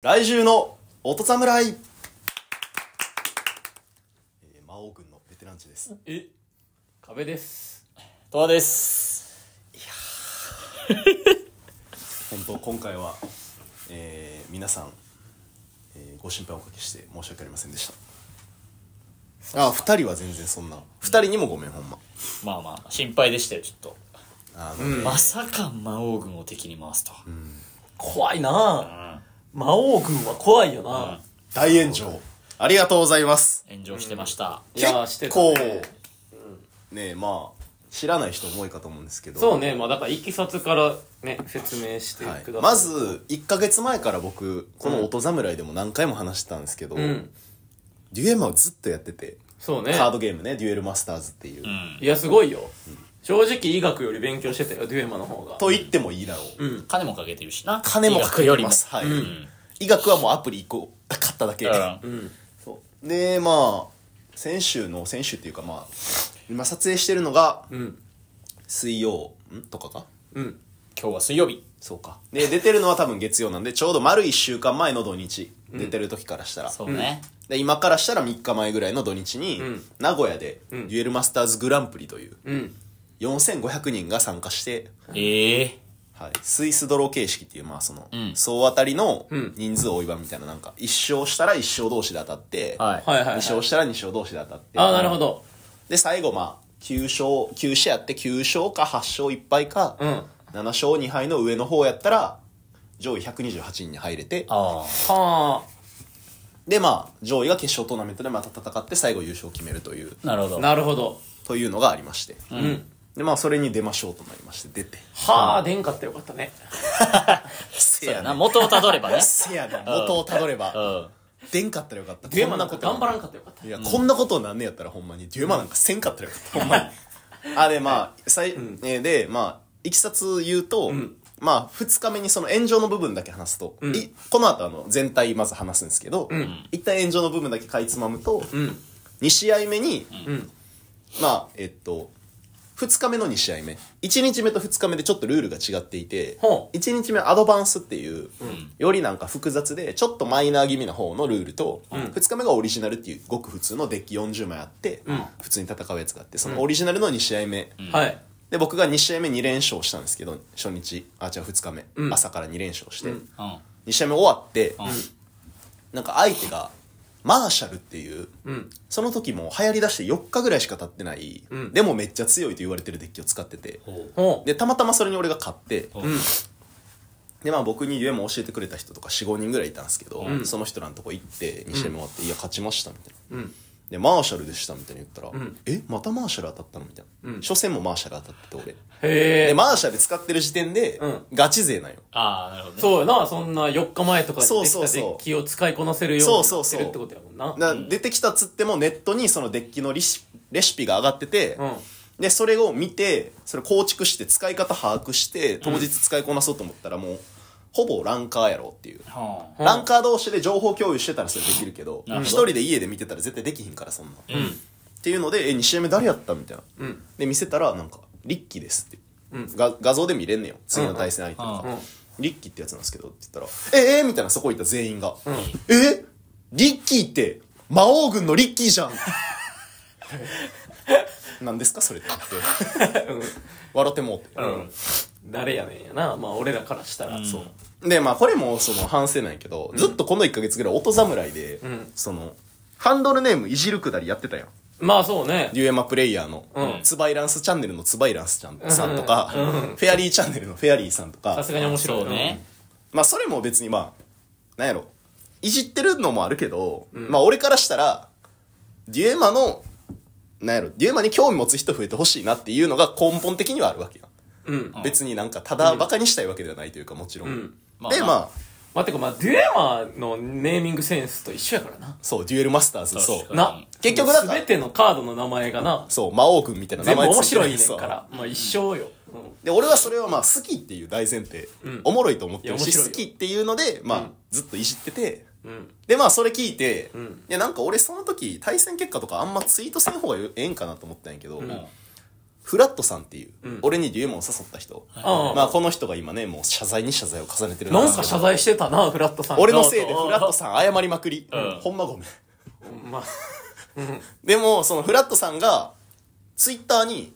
来週の音侍、え魔王軍のベテランチですえ壁ですとわですいや本当今回は、えー、皆さん、えー、ご心配おかけして申し訳ありませんでしたあ二人は全然そんな二人にもごめんほんままあまあ心配でしたよちょっとあの、うん、まさか魔王軍を敵に回すとうん、怖いなあ、うん魔王軍は怖いよな。大炎上。ありがとうございます。炎上してました。いやーして結た構、ねねえ、まあ、知らない人も多いかと思うんですけど。そうねまあだからいきさつからね説明してくださいい、まず、1か月前から僕、この音侍でも何回も話してたんですけど、うんデュエマをずっとやってて、そうねカードゲームね、デュエルマスターズっていう。いやすごいよ、正直医学より勉強してたよ、デュエマの方が。と言ってもいいだろう。うん。金もかけてるしな。金もかけてます。はい。うん医学はもうアプリ1個買っただけ、うん、そうでまあ先週の先週っていうかまあ今撮影してるのが、うん、水曜とかかうん今日は水曜日そうかで出てるのは多分月曜なんでちょうど丸1週間前の土日、うん、出てる時からしたらそうね、で今からしたら3日前ぐらいの土日に、名古屋でデュエルマスターズグランプリという、うん4500人が参加して、ええはい、スイスドロー形式っていう、まあその、ん総当たりの人数を追い場みたいな、なんか、1勝したら1勝同士で当たって、はいはいはい2勝したら2勝同士で当たって、ああ、なるほど。で、最後、まあ、9勝、9試合やって9勝か8勝1敗か、ん7勝2敗の上の方やったら、上位128人に入れて、あはで、まあ、上位が決勝トーナメントでまた戦って、最後優勝を決めるという、なるほどなるほど。というのがありまして。うん。で、まあ、それに出ましょうとなりまして、出て。はあ、出んかったよかったね。せやな、元をたどればね。せやな、元をたどれば。うん出んかったらよかった。デュエマなんか頑張らんかったよかった。いや、うん、こんなことなんねやったらほんまに、デュエマなんかせんかったらよかった。ほんまに。あ、で、まあ、最、うん、で、まあ、いきさつ言うと、うん、まあ、二日目にその炎上の部分だけ話すと、うん、いこの後あの、全体まず話すんですけど、うん、一旦炎上の部分だけかいつまむと、うん、2試合目に、まあ、えっと、2日目の2試合目1日目と2日目でちょっとルールが違っていて1日目アドバンスっていう、よりなんか複雑でちょっとマイナー気味な方のルールと、2日目がオリジナルっていうごく普通のデッキ40枚あって、普通に戦うやつがあってそのオリジナルの2試合目、で僕が2試合目2連勝したんですけど初日あじゃあ2日目、朝から2連勝して、2試合目終わって、なんか相手がマーシャルっていう、うん、その時も流行りだして4日ぐらいしか経ってない、うん、でもめっちゃ強いと言われてるデッキを使ってて、で、たまたまそれに俺が買って、で、まあ僕に夢も教えてくれた人とか4、5人ぐらいいたんですけど、その人らのとこ行って、2試合目終わって、いや、勝ちましたみたいな。で、マーシャルでしたみたいに言ったら、うん、え、またマーシャル当たったのみたいな、うん。初戦もマーシャル当たってて俺。へえ。マーシャル使ってる時点で、うんガチ勢なんよ。ああ、なるほどね。そうやな、そんな4日前とかにそうでそうそうデッキを使いこなせるようになそうそうってるってことやもんな。だ出てきたつってもネットにそのデッキのレシレシピが上がってて、うん。で、それを見て、それ構築して、使い方把握して、当日使いこなそうと思ったらもう、ほぼランカーやろっていう。はあランカー同士で情報共有してたらそれできるけど、一人で家で見てたら絶対できひんから、そんな。っていうので、え、2試合目誰やったみたいな。うんで、見せたら、なんか、リッキーです」って、うんが画像で見れんねよ次の対戦相手とか、うんうんリッキーってやつなんですけど」って言ったら「ええーみたいなそこ行った全員が「えリッキーって魔王軍のリッキーじゃんなん ですかそれってなって笑ってもうて、うん誰やねんやなまあ俺らからしたら、そうで、まあこれもその反省なんやけど、ずっとこの1か月ぐらい音侍で、その、ハンドルネームいじるくだりやってたやん。まあそうね。デュエマプレイヤーの、ツバイランスチャンネルのツバイランスちゃんさんとか、フェアリーチャンネルのフェアリーさんとか。さすがに面白いね。まあそれも別にまあ、なんやろ。いじってるのもあるけど、まあ俺からしたら、デュエマの、なんやろ、デュエマに興味持つ人増えてほしいなっていうのが根本的にはあるわけよ。うん、別になんかただバカにしたいわけではないというかもちろん。うん、で、まあ、待ってかまあ、デュエマーのネーミングセンスと一緒やからな。そう、デュエルマスターズ。そう。な。結局だかてのカードの名前がな。そう、魔王君みたいな名前全部面白いねんから。まあ一生よ。で、俺はそれはまあ、好きっていう大前提。おもろいと思ってるし、好きっていうので、まあ、ずっといじってて。で、まあ、それ聞いて、いや、なんか俺その時、対戦結果とかあんまツイートせん方がええんかなと思ったんやけど、フラットさんっていう、うん俺にデュエモンを誘った人。まあ、この人が今ね、もう謝罪に謝罪を重ねてるなんですか謝罪してたな、フラットさん。俺のせいでフラットさん謝りまくり。うんほんまごめん。まあ、でも、そのフラットさんが、ツイッターに、い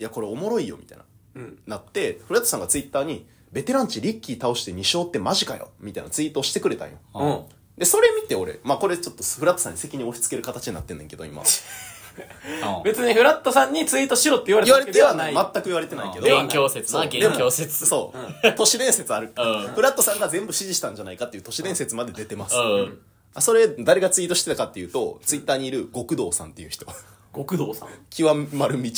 や、これおもろいよ、みたいな、うんなって、フラットさんがツイッターに、ベテランチリッキー倒して2勝ってマジかよ、みたいなツイートをしてくれたんよ。うん。で、それ見て俺、まあこれちょっとフラットさんに責任を押し付ける形になってんねんけど、今。別にフラットさんにツイートしろって言われてはない全く言われてないけど元強説な元も説そう都市伝説あるフラットさんが全部指示したんじゃないかっていう都市伝説まで出てますあそれ誰がツイートしてたかっていうとツイッターにいる極道さんっていう人極道さん。極まる道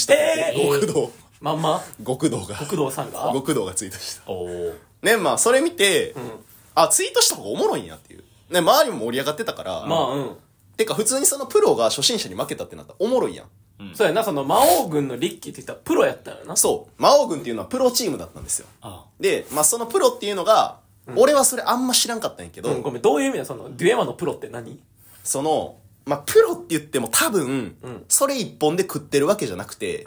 極道まんま極道が極道さんが極道がツイートしたおお。ねまあそれ見て、あツイートした方がおもろいんやっていうね周りも盛り上がってたから、まあうん。てか普通にそのプロが初心者に負けたってなったらおもろいやん。そうやな、その魔王軍のリッキーって言ったらプロやったよな。そう。魔王軍っていうのはプロチームだったんですよ。あで、まあそのプロっていうのが、俺はそれあんま知らんかったんやけど、うんごめん、どういう意味だその、デュエマのプロって何その、まあプロって言っても多分、んそれ一本で食ってるわけじゃなくて、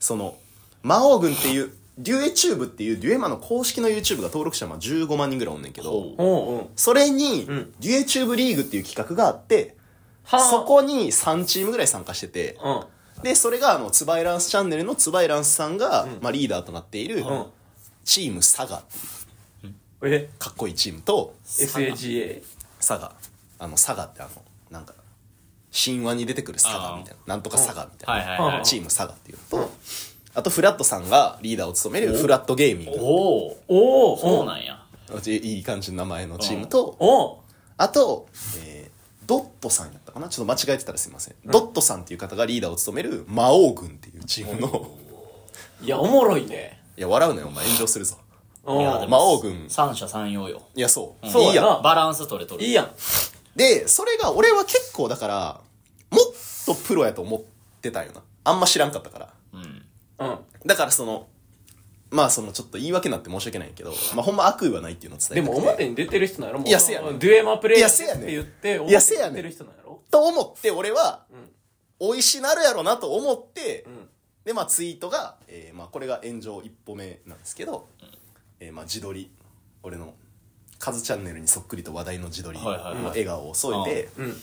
その、魔王軍っていう、デュエチューブっていうデュエマの公式の YouTube が登録者まあ15万人ぐらいおんねんけど、それに、デュエチューブリーグっていう企画があって、はあそこに3チームぐらい参加してて、うん。で、それが、あの、ツバイランスチャンネルのツバイランスさんが、まあ、リーダーとなっているチームサガ、えかっこいいチームと、?SAGA。サガ。あの、サガってあの、なんか、神話に出てくるサガみたいな、なんとかサガみたいな、チームサガっていうのと、あと、フラットさんがリーダーを務めるフラットゲーミング。おおおおそうなんや。いい感じの名前のチームと、あと、えードットさんやったかなちょっと間違えてたらすいません、うん、ドットさんっていう方がリーダーを務める魔王軍っていうチームのいやおもろいねいや笑うなよお前炎上するぞいや魔王軍三者三様よいやそう、うん、そういいやんバランス取れとるいいやんでそれが俺は結構だからもっとプロやと思ってたよなあんま知らんかったからうん、うん、だからそのまあそのちょっと言い訳になって申し訳ないけど、まあほんま悪意はないっていうのを伝えでも表に出てる人なんやろもういやせやねんデュエマプレイヤーって言っていやせやねん表に出てる人ろと思って俺はうん美味しなるやろなと思って、うんでまあツイートが、えーまあ、これが炎上一歩目なんですけど、えーまあ、自撮り俺のカズチャンネルにそっくりと話題の自撮りの笑顔を添えて、うん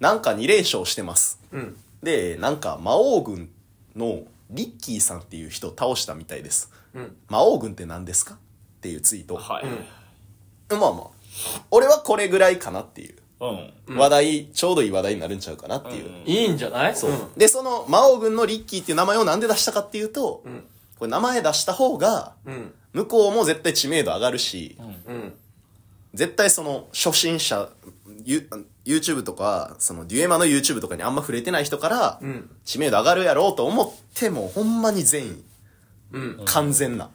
なんか2連勝してますうんでなんか魔王軍のリッキーさんっていう人を倒したみたいですうん魔王軍って何ですかっていうツイート。はい。まあまあ。俺はこれぐらいかなっていう。うん。話題、ちょうどいい話題になるんちゃうかなっていう。うんいいんじゃないそう。で、その魔王軍のリッキーっていう名前をなんで出したかっていうと、んこれ名前出した方が、向こうも絶対知名度上がるし、うん。絶対その初心者、YouTube とか、そのデュエマの YouTube とかにあんま触れてない人から、知名度上がるやろうと思っても、ほんまに善意。うん。完全な。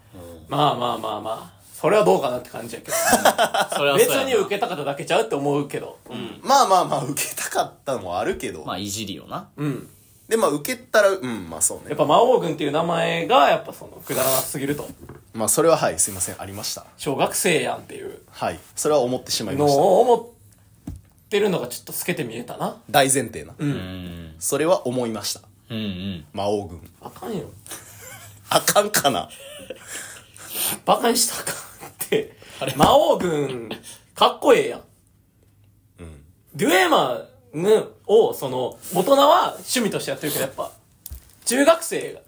まあまあまあまあ。それはどうかなって感じやけ それど。は別に受けたかっただけちゃうって思うけど。うん。まあまあまあ、受けたかったのもあるけど。まあいじりよなうん。で、まあ受けたら、うん、まあそうねやっ。ぱ魔王軍っていう名前が、やっぱその、くだらなすぎると。まあそれははい、すいません、ありました。小学生やんっていうはい。それは思ってしまいました。を思ってるのがちょっと透けて見えたな。大前提な。うんうんそれは思いました。うんうん魔王軍。あかんよ。あかんかな。バカにしたかって。魔王軍、かっこええやん。うん。デュエーマーを、その、大人は趣味としてやってるけど、やっぱ、中学生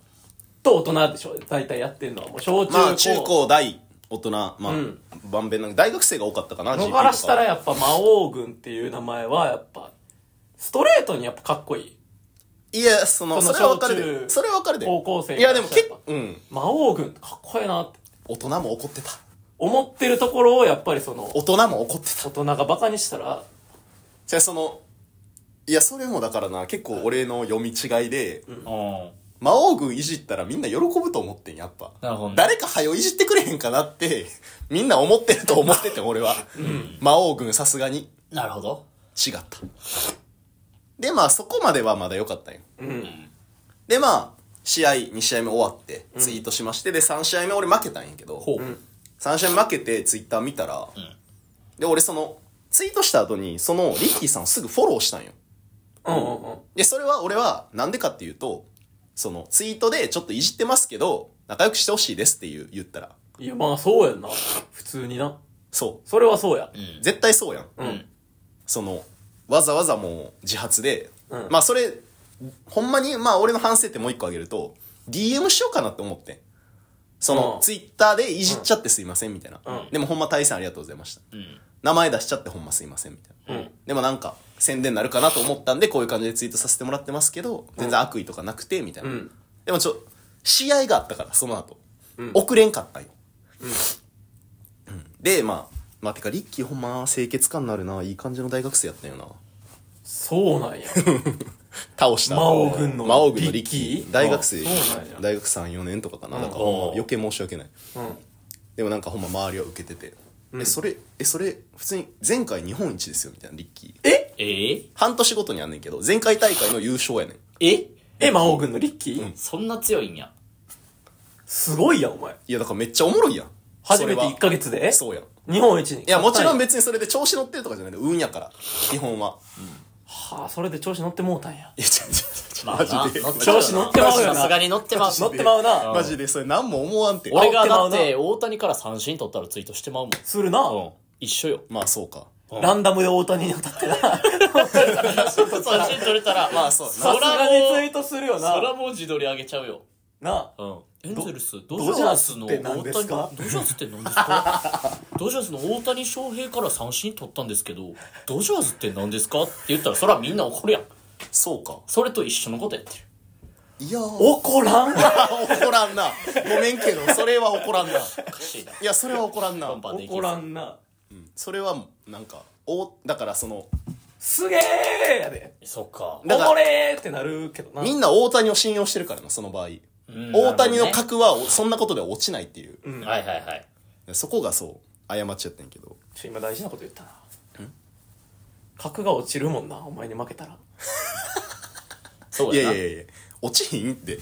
と大人でしょ大体やってるのは。もう小中高。まあ、中高大、大人、まあ、ん万遍なく、大学生が多かったかな、自分。からしたらやっぱ魔王軍っていう名前はやっぱストレートにやっぱかっこいいいや、その、そそれはわかるで。それはわかるで。高校生いや、でも結構、うん。魔王軍かっこええなって。大人も怒ってた。思ってるところをやっぱりその。大人も怒ってた。大人がバカにしたら。じゃあその、いや、それもだからな、結構俺の読み違いで、うん、魔王軍いじったらみんな喜ぶと思ってん、やっぱ。なるほど、ね、誰か早いじってくれへんかなって、みんな思ってると思ってて、俺は。うん、魔王軍さすがに。なるほど。違った。で、まあ、そこまではまだ良かったんよ。うん。で、まあ、試合、2試合目終わって、ツイートしまして、で、3試合目俺負けたんやけど、3試合目負けて、ツイッター見たら、で、俺その、ツイートした後に、その、リッキーさんをすぐフォローしたんよ。うんうんうん。で、それは俺は、なんでかっていうと、その、ツイートでちょっといじってますけど、仲良くしてほしいですっていう、言ったら。いや、まあそうやんな。普通にな。そう。それはそうや。絶対そうやん。うん。その、わざわざもう自発で、うんまあそれ、ほんまに、まあ俺の反省ってもう一個あげると、DM しようかなって思ってその、うんツイッターでいじっちゃってすいません、みたいな。うんでもほんま大さんありがとうございました。名前出しちゃってほんますいません、みたいな。うんでもなんか、宣伝になるかなと思ったんで、こういう感じでツイートさせてもらってますけど、全然悪意とかなくて、みたいな。うんでもちょ、試合があったから、その後。遅れんかったよ。うんで、まあ、まあてかリッキーほんま清潔感のあるないい感じの大学生やったよなそうなんや 倒した魔王軍の魔王軍のリッキー大学生大学34年とかかな、だから余計申し訳ない、でもなんかほんま周りは受けてて、えそれえそれ普通に前回日本一ですよみたいなリッキーええ半年ごとにあんねんけど前回大会の優勝やねんええ魔王軍のリッキー、そんな強いんやすごいやお前いやだからめっちゃおもろいやん初めて1ヶ月でそうやん。日本一に。いや、もちろん別にそれで調子乗ってるとかじゃないん運やから。基本は。はあ、それで調子乗ってもうたんや。いや、ちょ、ちょ、ちょ、マジで。調子乗ってまうよな。さすがに乗ってまう。乗ってまうな。マジで、それ何も思わんて。俺がだって、大谷から三振取ったらツイートしてまうもん。するな。うん。一緒よ。まあ、そうか。ランダムで大谷に当たってな。写真撮れたら、まあそう。空らもツイートするよな。そらもう自撮り上げちゃうよ。なあ。うん。エンゼルス、ドジャースの大谷、ドジャースって何ですか ドジャースの大谷翔平から三振取ったんですけど、ドジャースって何ですかって言ったら、それはみんな怒るやん。そうか。それと一緒のことやってる。いや怒らん 怒らんな。ごめんけど、それは怒らんな。おかしいな。いや、それは怒らんな。怒らんな。うん、それは、なんか、お、だからその、すげえやで。そっか。怒れーってなるけどな。みんな大谷を信用してるからな、その場合。大谷の格は、そんなことでは落ちないっていう。うんはいはいはい。そこがそう、過っちゃってんけど。ちょ今大事なこと言ったな格が落ちるもんなお前に負けたらそう いややいやいやいや落ちひんって、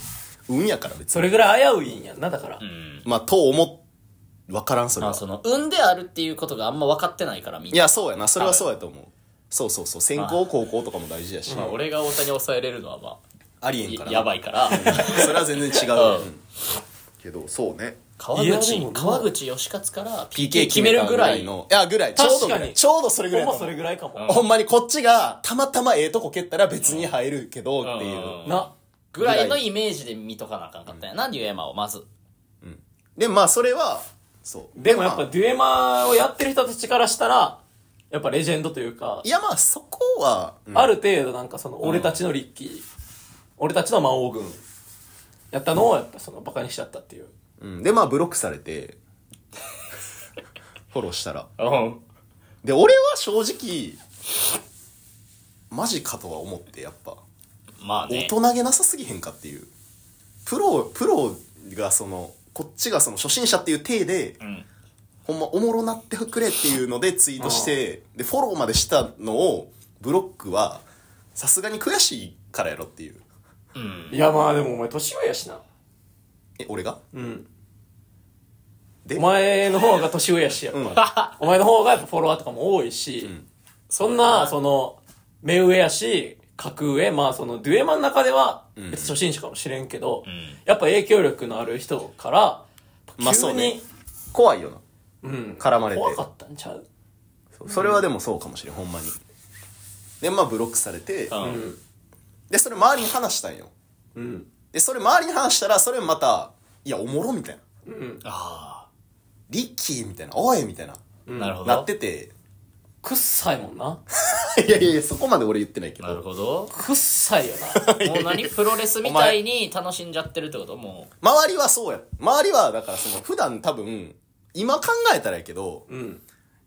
運やから別それぐらい危ういんやんなだから、うん。まあ、と思っ、わからん、それまはあ。その、運であるっていうことがあんま分かってないから、みんいや、そうやな。それはそうやと思う。そうそうそう。先行後攻とかも大事やし。まあ俺が大谷を抑えれるのはまあありえんからやばいから それは全然違う、うんけどそうね川口川口義勝から PK 決めるぐらいのいやぐらいちょうどぐ確らかいにちょうどそれぐらいほんまそれぐらいかも、ほんまにこっちがたまたまええとこ蹴ったら別に入るけどっていう、なぐらいのイメージで見とかなあかんかったんやな、デュエマをまず。うんでまあそれはそうでもやっぱデュエマをやってる人たちからしたらやっぱレジェンドというかいやまあそこは、うんある程度なんかその俺たちのリッキー俺たちの魔王軍やったのをやっぱそのバカにしちゃったっていううん、でまあブロックされて フォローしたらうんで俺は正直マジかとは思ってやっぱまあ大人げなさすぎへんかっていうプロプロがそのこっちがその初心者っていう体でうんほんまおもろなってくれっていうのでツイートしてでフォローまでしたのをブロックはさすがに悔しいからやろっていういやまあでもお前年上やしなえ俺がうんでお前の方が年上やしやっぱ、お前の方がやっぱフォロワーとかも多いし、そんなその目上やし格上まあそのデュエマの中では別初心者かもしれんけど、んやっぱ影響力のある人から急に、まあね怖いよなうん、絡まれて怖かったんちゃうそそれはでもそうかもしれんほんまにでまあブロックされて、うんで、それ周りに話したんよ。うん。で、それ周りに話したら、それまた、いや、おもろみたいな。うん。ああ。リッキーみたいな、おいみたいな、なるほどなってて。くっさいもんな。いやいやいや、そこまで俺言ってないけど。なるほど。くっさいよな。もう何プロレスみたいに楽しんじゃってるってことも周りはそうや。周りは、だからその、普段多分、今考えたらやけど、うん。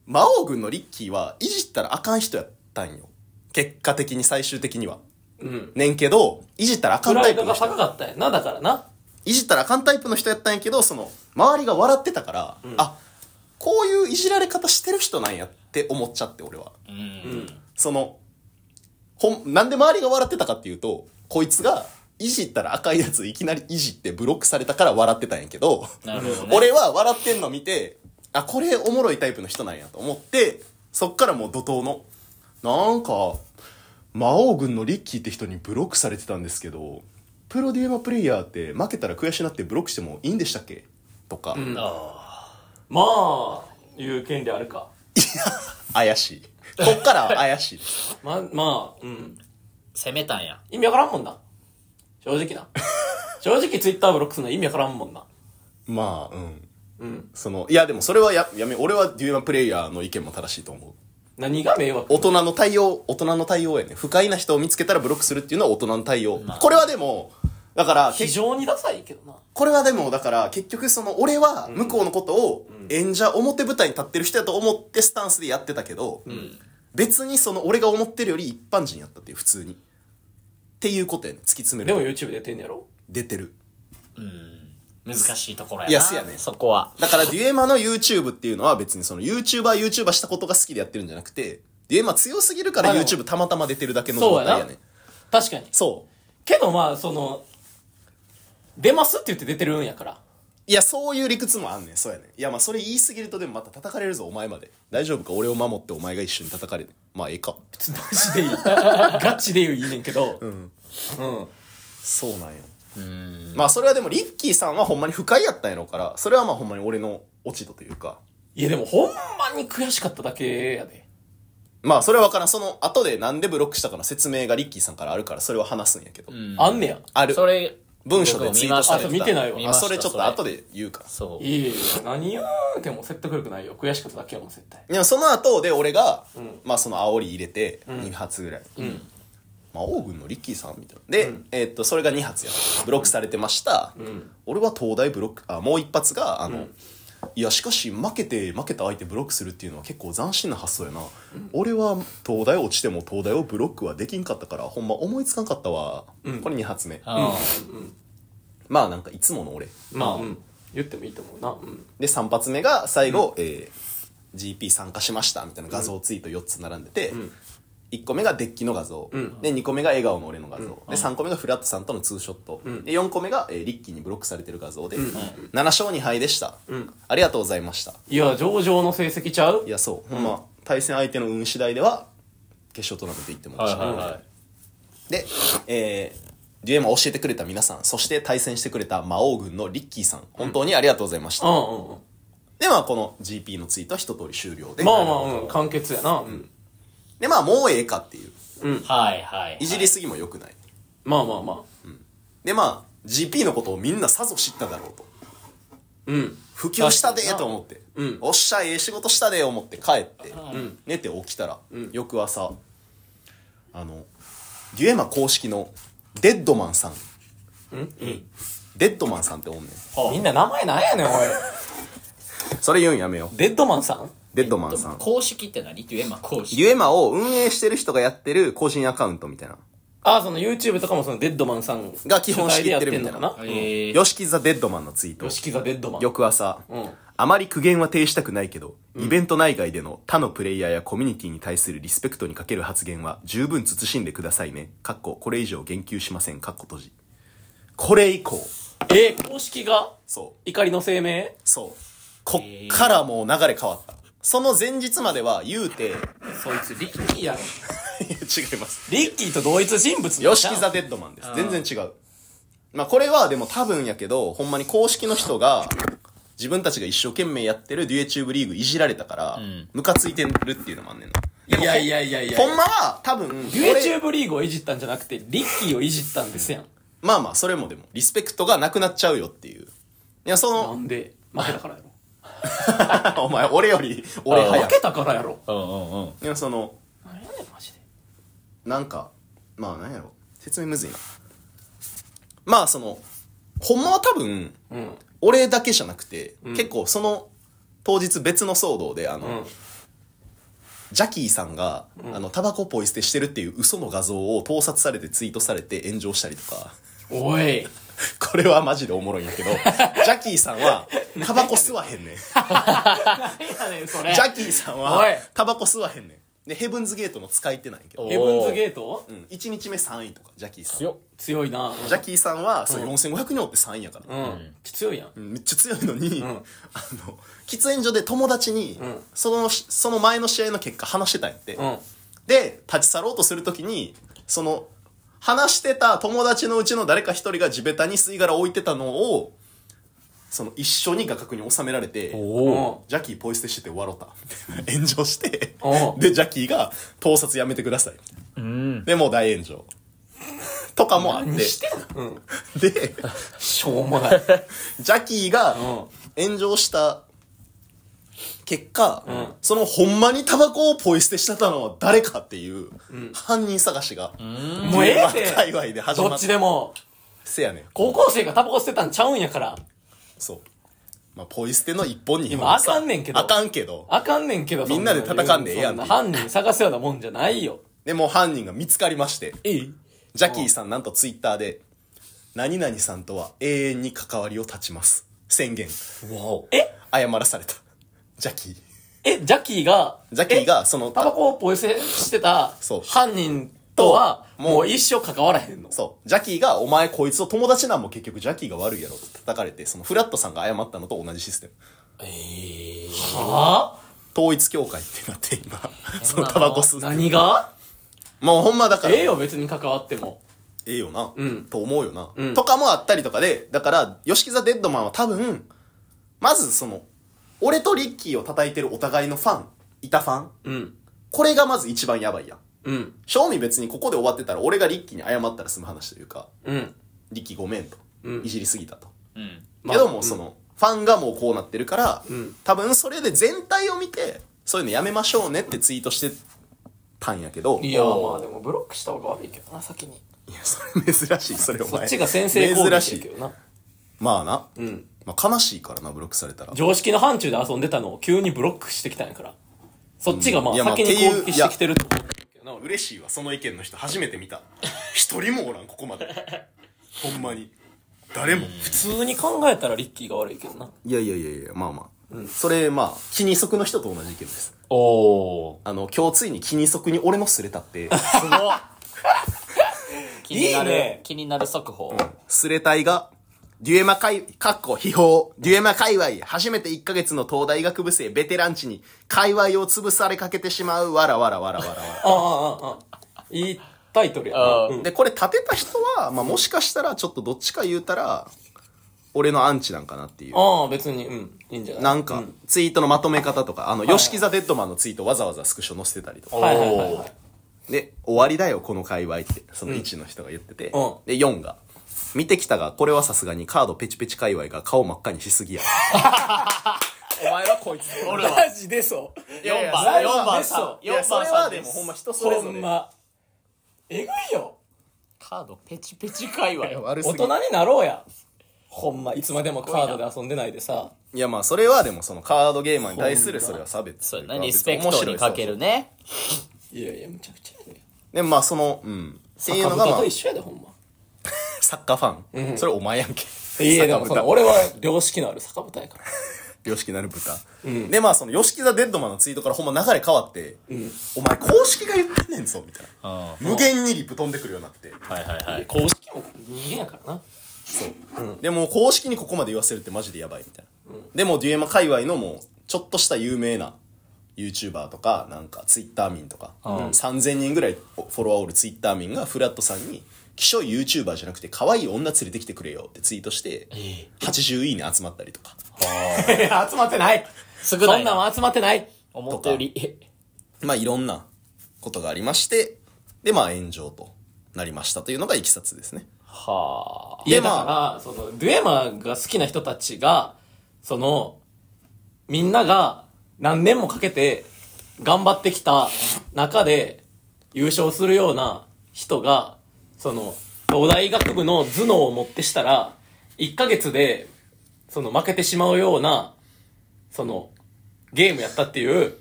魔王軍のリッキーはいじったらあかん人やったんよ。結果的に最終的には。うん。ねんけど、いじったらあかんタイプのが人。高かったやんな、だからな。いじったらあかんタイプの人やったんやけど、その、周りが笑ってたから、あ、こういういじられ方してる人なんやって思っちゃって、俺は。うん。その、ほん、なんで周りが笑ってたかっていうと、こいつが、いじったら赤いやついきなりいじってブロックされたから笑ってたんやけど、どね。俺は笑ってんの見て、あ、これおもろいタイプの人なんやと思って、そっからもう怒涛の、なんか、魔王軍のリッキーって人にブロックされてたんですけどプロデューマプレイヤーって負けたら悔しなってブロックしてもいいんでしたっけとか、うん、あまあいう権利あるかいや怪しいこっから怪しいですまあまあうん攻めたんや意味わからんもんな正直な 正直ツイッターブロックするの意味わからんもんなまあうんうん、そのいやでもそれはややめ俺はデュエマプレイヤーの意見も正しいと思う何が迷惑大人の対応、大人の対応やね。不快な人を見つけたらブロックするっていうのは大人の対応。まあこれはでも、だから、非常にダサいけどな。これはでも、だから、結局その、俺は向こうのことを演者表舞台に立ってる人やと思ってスタンスでやってたけど、別にその、俺が思ってるより一般人やったっていう、普通に。っていうことやね。突き詰めでも YouTube 出てんねやろ出てる。うん。難しいところやな。いや、やね。そこは。だから、デュエマの YouTube っていうのは別にその YouTuber、YouTuber したことが好きでやってるんじゃなくて、デュエマ強すぎるから YouTube たまたま出てるだけの状態やね。そうな確かに。そう。けどまあ、その、出ますって言って出てるんやから。いや、そういう理屈もあんねん。そうやねいや、まあ、それ言いすぎるとでもまた叩かれるぞ、お前まで。大丈夫か俺を守ってお前が一緒に叩かれる。まあ、ええか。別にマジでいい。ガチで言ういいねんけど。うん。うん。そうなんよ。まあそれはでもリッキーさんはほんまに不快やったんやろうから、それはまあほんまに俺の落ち度というか。いやでもほんまに悔しかっただけやで。まあそれはわからん。その後でなんでブロックしたかの説明がリッキーさんからあるから、それは話すんやけど。あんねや。ある。それ、文書でツイートされあ見てないわ。あ、それちょっと後で言うかそう。いいや、何言うても説得力ないよ。悔しかっただけやもん、絶対。いや、その後で俺が、うん、まあその煽り入れて、2発ぐらい。うん、魔王軍のリッキーさんみたいなで、うんえっとそれが2発やブロックされてました、ん俺は東大ブロックあもう一発があの、いやしかし負けて負けた相手ブロックするっていうのは結構斬新な発想やな、俺は東大落ちても東大をブロックはできんかったからほんま思いつかんかったわ、これ2発目あまあなんかいつもの俺まあ、うん言ってもいいと思うな、うん、で3発目が最後、えー GP 参加しましたみたいな画像ツイート4つ並んでて、1個目がデッキの画像、うん、で2個目が笑顔の俺の画像、うん、で3個目がフラットさんとのツーショット、うん、で4個目が、えー、リッキーにブロックされてる画像で、うん、7勝2敗でした、ありがとうございましたいや上々の成績ちゃういやそう、うん、まあ対戦相手の運次第では決勝トーナメント行ってもらした、はいはいで、えー、デュエマ教えてくれた皆さんそして対戦してくれた魔王軍のリッキーさん本当にありがとうございました、でまあこの GP のツイートは一通り終了でまあまあ、完結やなうんで、まあ、もうええかっていう。うん。はいはい。いじりすぎも良くない。まあまあまあ。で、まあ、GP のことをみんなさぞ知っただろうと。うん。普及したでーと思って。うんおっしゃ、ええ仕事したでー思って帰って、寝て起きたら、翌朝、あの、デュエマ公式のデッドマンさん。デッドマンさんっておんねん。みんな名前なんやねん、おい。それ言うんやめよう。デッドマンさんデッドマンさん。公式って何デュエマ公式。デュエマを運営してる人がやってる個人アカウントみたいな。ああ、その YouTube とかもそのデッドマンさんが基本知ってるみたいな。ヨシキザ・デッドマンのツイート。ヨシキザ・デッドマン。翌朝。うん。あまり苦言は呈したくないけど、イベント内外での他のプレイヤーやコミュニティに対するリスペクトにかける発言は十分慎んでくださいね。かっこ、これ以上言及しません。かっこ閉じ。これ以降。えー、公式がそう。怒りの声明そう。こっからもう流れ変わった。その前日までは言うて、そいつリッキーやろ。いや違います。リッキーと同一人物ヨシキザ・デッドマンです全然違う。まあこれはでも多分やけど、ほんまに公式の人が、自分たちが一生懸命やってるデュエチューブリーグいじられたから、んムカついてるっていうのもあんねんな。いやいやいやいや。ほんまは多分、デュエチューブリーグをいじったんじゃなくて、リッキーをいじったんですやん。まあまあそれもでも、リスペクトがなくなっちゃうよっていう。いや、その、なんで負けたからやろ。お前、俺より、俺早い。けたからやろ。うんうんうん。いや、その、何やねん、マジで。なんか、まあ、なんやろ。説明むずいな。まあ、その、ほんまは多分、うん、俺だけじゃなくて、うん、結構その、当日別の騒動で、あの、うんジャキーさんが、うん、あの、タバコポイ捨てしてるっていう嘘の画像を盗撮されてツイートされて炎上したりとか。おい これはマジでおもろいんやけど、ジャッキーさんは、タバコ吸わへんねん。ジ何やねんそれャキーさんはタバコ吸わへんねん。で、ヘブンズゲートの使い手なんやけど、ヘブンズゲートうん、1日目3位とか、ジャッキーさん。強っ強いなジャッキーさんは、そう4500人おって3位やから。うん強いやんうんめっちゃ強いのに、あの、喫煙所で友達に、そのその前の試合の結果話してたんやって。うんで、立ち去ろうとするときに、その、話してた友達のうちの誰か一人が地べたに吸い殻置いてたのを、その一緒に画角に収められて、ジャッキーポイ捨てしてて笑った。炎上してで、ジャッキーが盗撮やめてください。で、もう大炎上。とかもあって。してで、しょうもない。ジャッキーが炎上した結果、うん、そのほんまにタバコをポイ捨てしたのは誰かっていう、うん、犯人探しが、もうええっ界隈で始まった。どっちでも。せやねん。高校生がタバコ捨てたんちゃうんやから。そう。まあ、ポイ捨ての一本に今あかんねんけど。あかんけど。あかんねんけど。みんなで戦んでええやん犯人探すようなもんじゃないよ。で、も犯人が見つかりまして。ええジャッキーさんなんとツイッターで、何々さんとは永遠に関わりを断ちます。宣言。わお。え謝らされた。ジャッキー。え、ジャッキーが、ジャッキーが、その、タバコをポイ捨てしてたそう犯人とは、もう一生関わらへんの。そう。ジャッキーが、お前こいつと友達なんも結局ジャッキーが悪いやろって叩かれて、そのフラットさんが謝ったのと同じシステム。ええー。はぁ統一教会ってなって今、そのタバコ吸う。何がもうほんまだから。ええよ、別に関わっても。ええよな。うん。と思うよな。うん。とかもあったりとかで、だから、吉木ザ・デッドマンは多分、まずその、俺とリッキーを叩いてるお互いのファン、いたファン、うん。これがまず一番やばいやん。うん。正味別にここで終わってたら俺がリッキーに謝ったら済む話というか、うん。リッキーごめんと。うんいじりすぎたと。うん。まあけどもその、ファンがもうこうなってるから、ん多分それで全体を見て、そういうのやめましょうねってツイートしてたんやけど、いやまあでもブロックした方が悪いけどな先にやそれ珍しい、それお前。そっちが先制珍しいけ。どなまあな。うん。まあ、悲しいからな、ブロックされたら。常識の範疇で遊んでたのを急にブロックしてきたんやから。そっちがまあ、先に攻撃してきてると思う。嬉しいわ、その意見の人初めて見た。一人もおらん、ここまで。ほんまに。誰も。普通に考えたらリッキーが悪いけどな。いやいやいやいや、まあまあ。うんそれ、まあ、気に足の人と同じ意見です。おお。あの、今日ついに気に足に俺のすれたって、気になるいいね気になる速報。すれたいがデュエマい、かっこ秘宝、デュエマ界隈、初めて1ヶ月の東大学部生、ベテラン地に、界隈を潰されかけてしまう、わらわらわらわらわら。ああ、ああ、いいタイトルやで、これ立てた人は、まあ、もしかしたら、ちょっとどっちか言うたら、俺のアンチなんかなっていう。ああ、別に、うん、いいんじゃないなんか、ツイートのまとめ方とか、あの、シキザ・デッドマンのツイートわざわざスクショ載せてたりとか。はいはいはいはい。で、終わりだよ、この界隈って、その1の人が言ってて。うんで、4が、見てきたが、これはさすがにカードペチペチ界隈が顔真っ赤にしすぎや。お前はこいつ。俺は。マジでそう。4番、4番さいや4そ番れはでもすほんま人それほんま。えぐいよ。カードペチペチ界隈。大人になろうや。ほんま、いつまでもカードで遊んでないでさ。いやまあそれはでもそのカードゲーマーに対するそれは差別とそうやな、リスペクトにかけ。るね。いやいや、むちゃくちゃやで。でもまあその、うん。っていうのが一緒やで、ほんま。サッカーファン、うんそれお前やんけ。いや、でもな、俺は良識のある坂本やから。良識のなる豚。で、まあ、その、ヨシキザ・デッドマンのツイートからほんま流れ変わって、お前、公式が言ってんねんぞ、みたいな。無限にリプ飛んでくるようになって。はいはいはい。公式も人間やからな。そう。でも、公式にここまで言わせるってマジでやばい、みたいな。でも、デュエマ界隈のもう、ちょっとした有名な、YouTuber とか、なんか、Twitter 民とか、3000人ぐらいフォロワーおる Twitter 民が、フラットさんに、気象 YouTuber じゃなくて可愛い女連れてきてくれよってツイートして、80いいね集まったりとか。集まってないすそんないななん集まってない思ったより。まあいろんなことがありまして、でまあ炎上となりましたというのがいきさつですね。はあ。いや、でまあその、デュエマが好きな人たちが、その、みんなが何年もかけて頑張ってきた中で優勝するような人がその、お題学部の頭脳を持ってしたら、1ヶ月で、その負けてしまうような、その、ゲームやったっていう、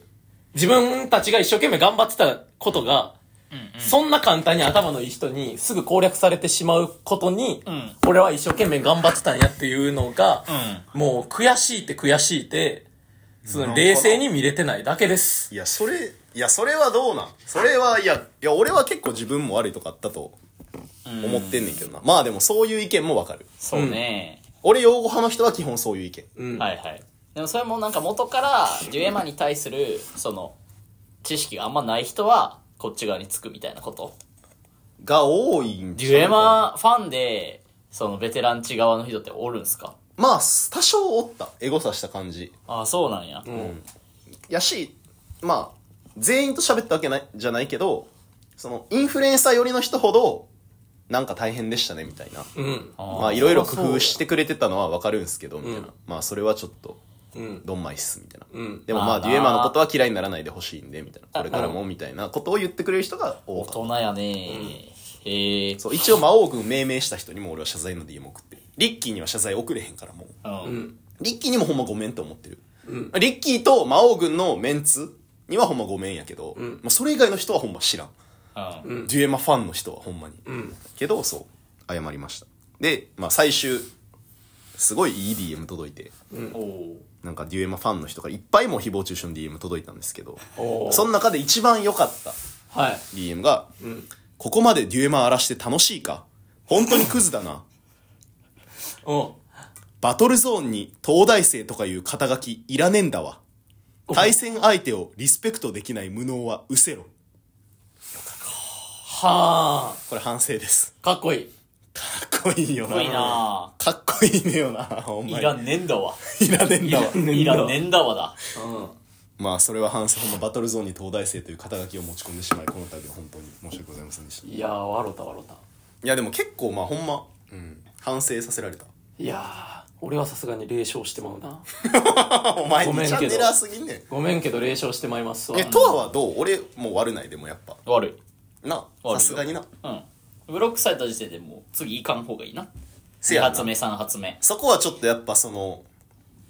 自分たちが一生懸命頑張ってたことが、そんな簡単に頭のいい人にすぐ攻略されてしまうことに、俺は一生懸命頑張ってたんやっていうのが、もう悔しいって悔しいって、その冷静に見れてないだけです。いや、それ、いや、それはどうなんそれは、いや、いや、俺は結構自分も悪いとかあったと思ってんねんけどな。まあでもそういう意見もわかる。そうね。俺、用語派の人は基本そういう意見。うん。はいはい。でもそれもなんか元からデュエマに対する、その、知識があんまない人は、こっち側につくみたいなこと。が多いんデュエマファンで、そのベテランチ側の人っておるんすかまあ、多少おった。エゴさした感じ。ああ、そうなんや。うん。やし、まあ、全員と喋ったわけないじゃないけど、その、インフルエンサー寄りの人ほど、なんか大変でしたね、みたいな。うん。まあ、いろいろ工夫してくれてたのはわかるんすけど、みたいな。うんまあ、それはちょっと、ドンマイっす、みたいな。うん。でもまあ、デュエマのことは嫌いにならないでほしいんで、みたいな。これからも、みたいなことを言ってくれる人が多大かった。人やねへえそう、一応魔王軍命名した人にも俺は謝罪の DM 送ってる。リッキーには謝罪送れへんから、もう。うんリッキーにもほんまごめんと思ってる。うんリッキーと魔王軍のメンツにはほんまごめんやけど、まあ、それ以外の人はほんま知らん。うんデュエマファンの人はほんまに、うん、けどそう謝りましたで、まあ、最終すごいいい DM 届いてなんかデュエマファンの人がいっぱいも誹謗中傷の DM 届いたんですけどその中で一番良かったはい DM が、ここまでデュエマ荒らして楽しいか本当にクズだなおバトルゾーンに東大生とかいう肩書きいらねえんだわ。対戦相手をリスペクトできない無能は失せろ。はあ。これ反省です。かっこいい。かっこいいよかっな。こいいなかっこいいねよな、お前。いらんねんだわ。いらねんだわいらんねんだわだ。まあ、それは反省。ほんまバトルゾーンに東大生という肩書きを持ち込んでしまい、この度は本当に申し訳ございませんでした。いやー、わろたわろた。いや、でも結構、まあ、ほんま、うん、反省させられた。いやー、俺はさすがに霊障してまうな。お前ごめんけどチャンネラすぎんねん。ごめんけど霊障してまいますわえ、。とははどう俺、もう悪ないでもやっぱ。悪い。なさすがになうんブロックされた時点でもう次いかん方がいいなせ2発目3発目そこはちょっとやっぱその、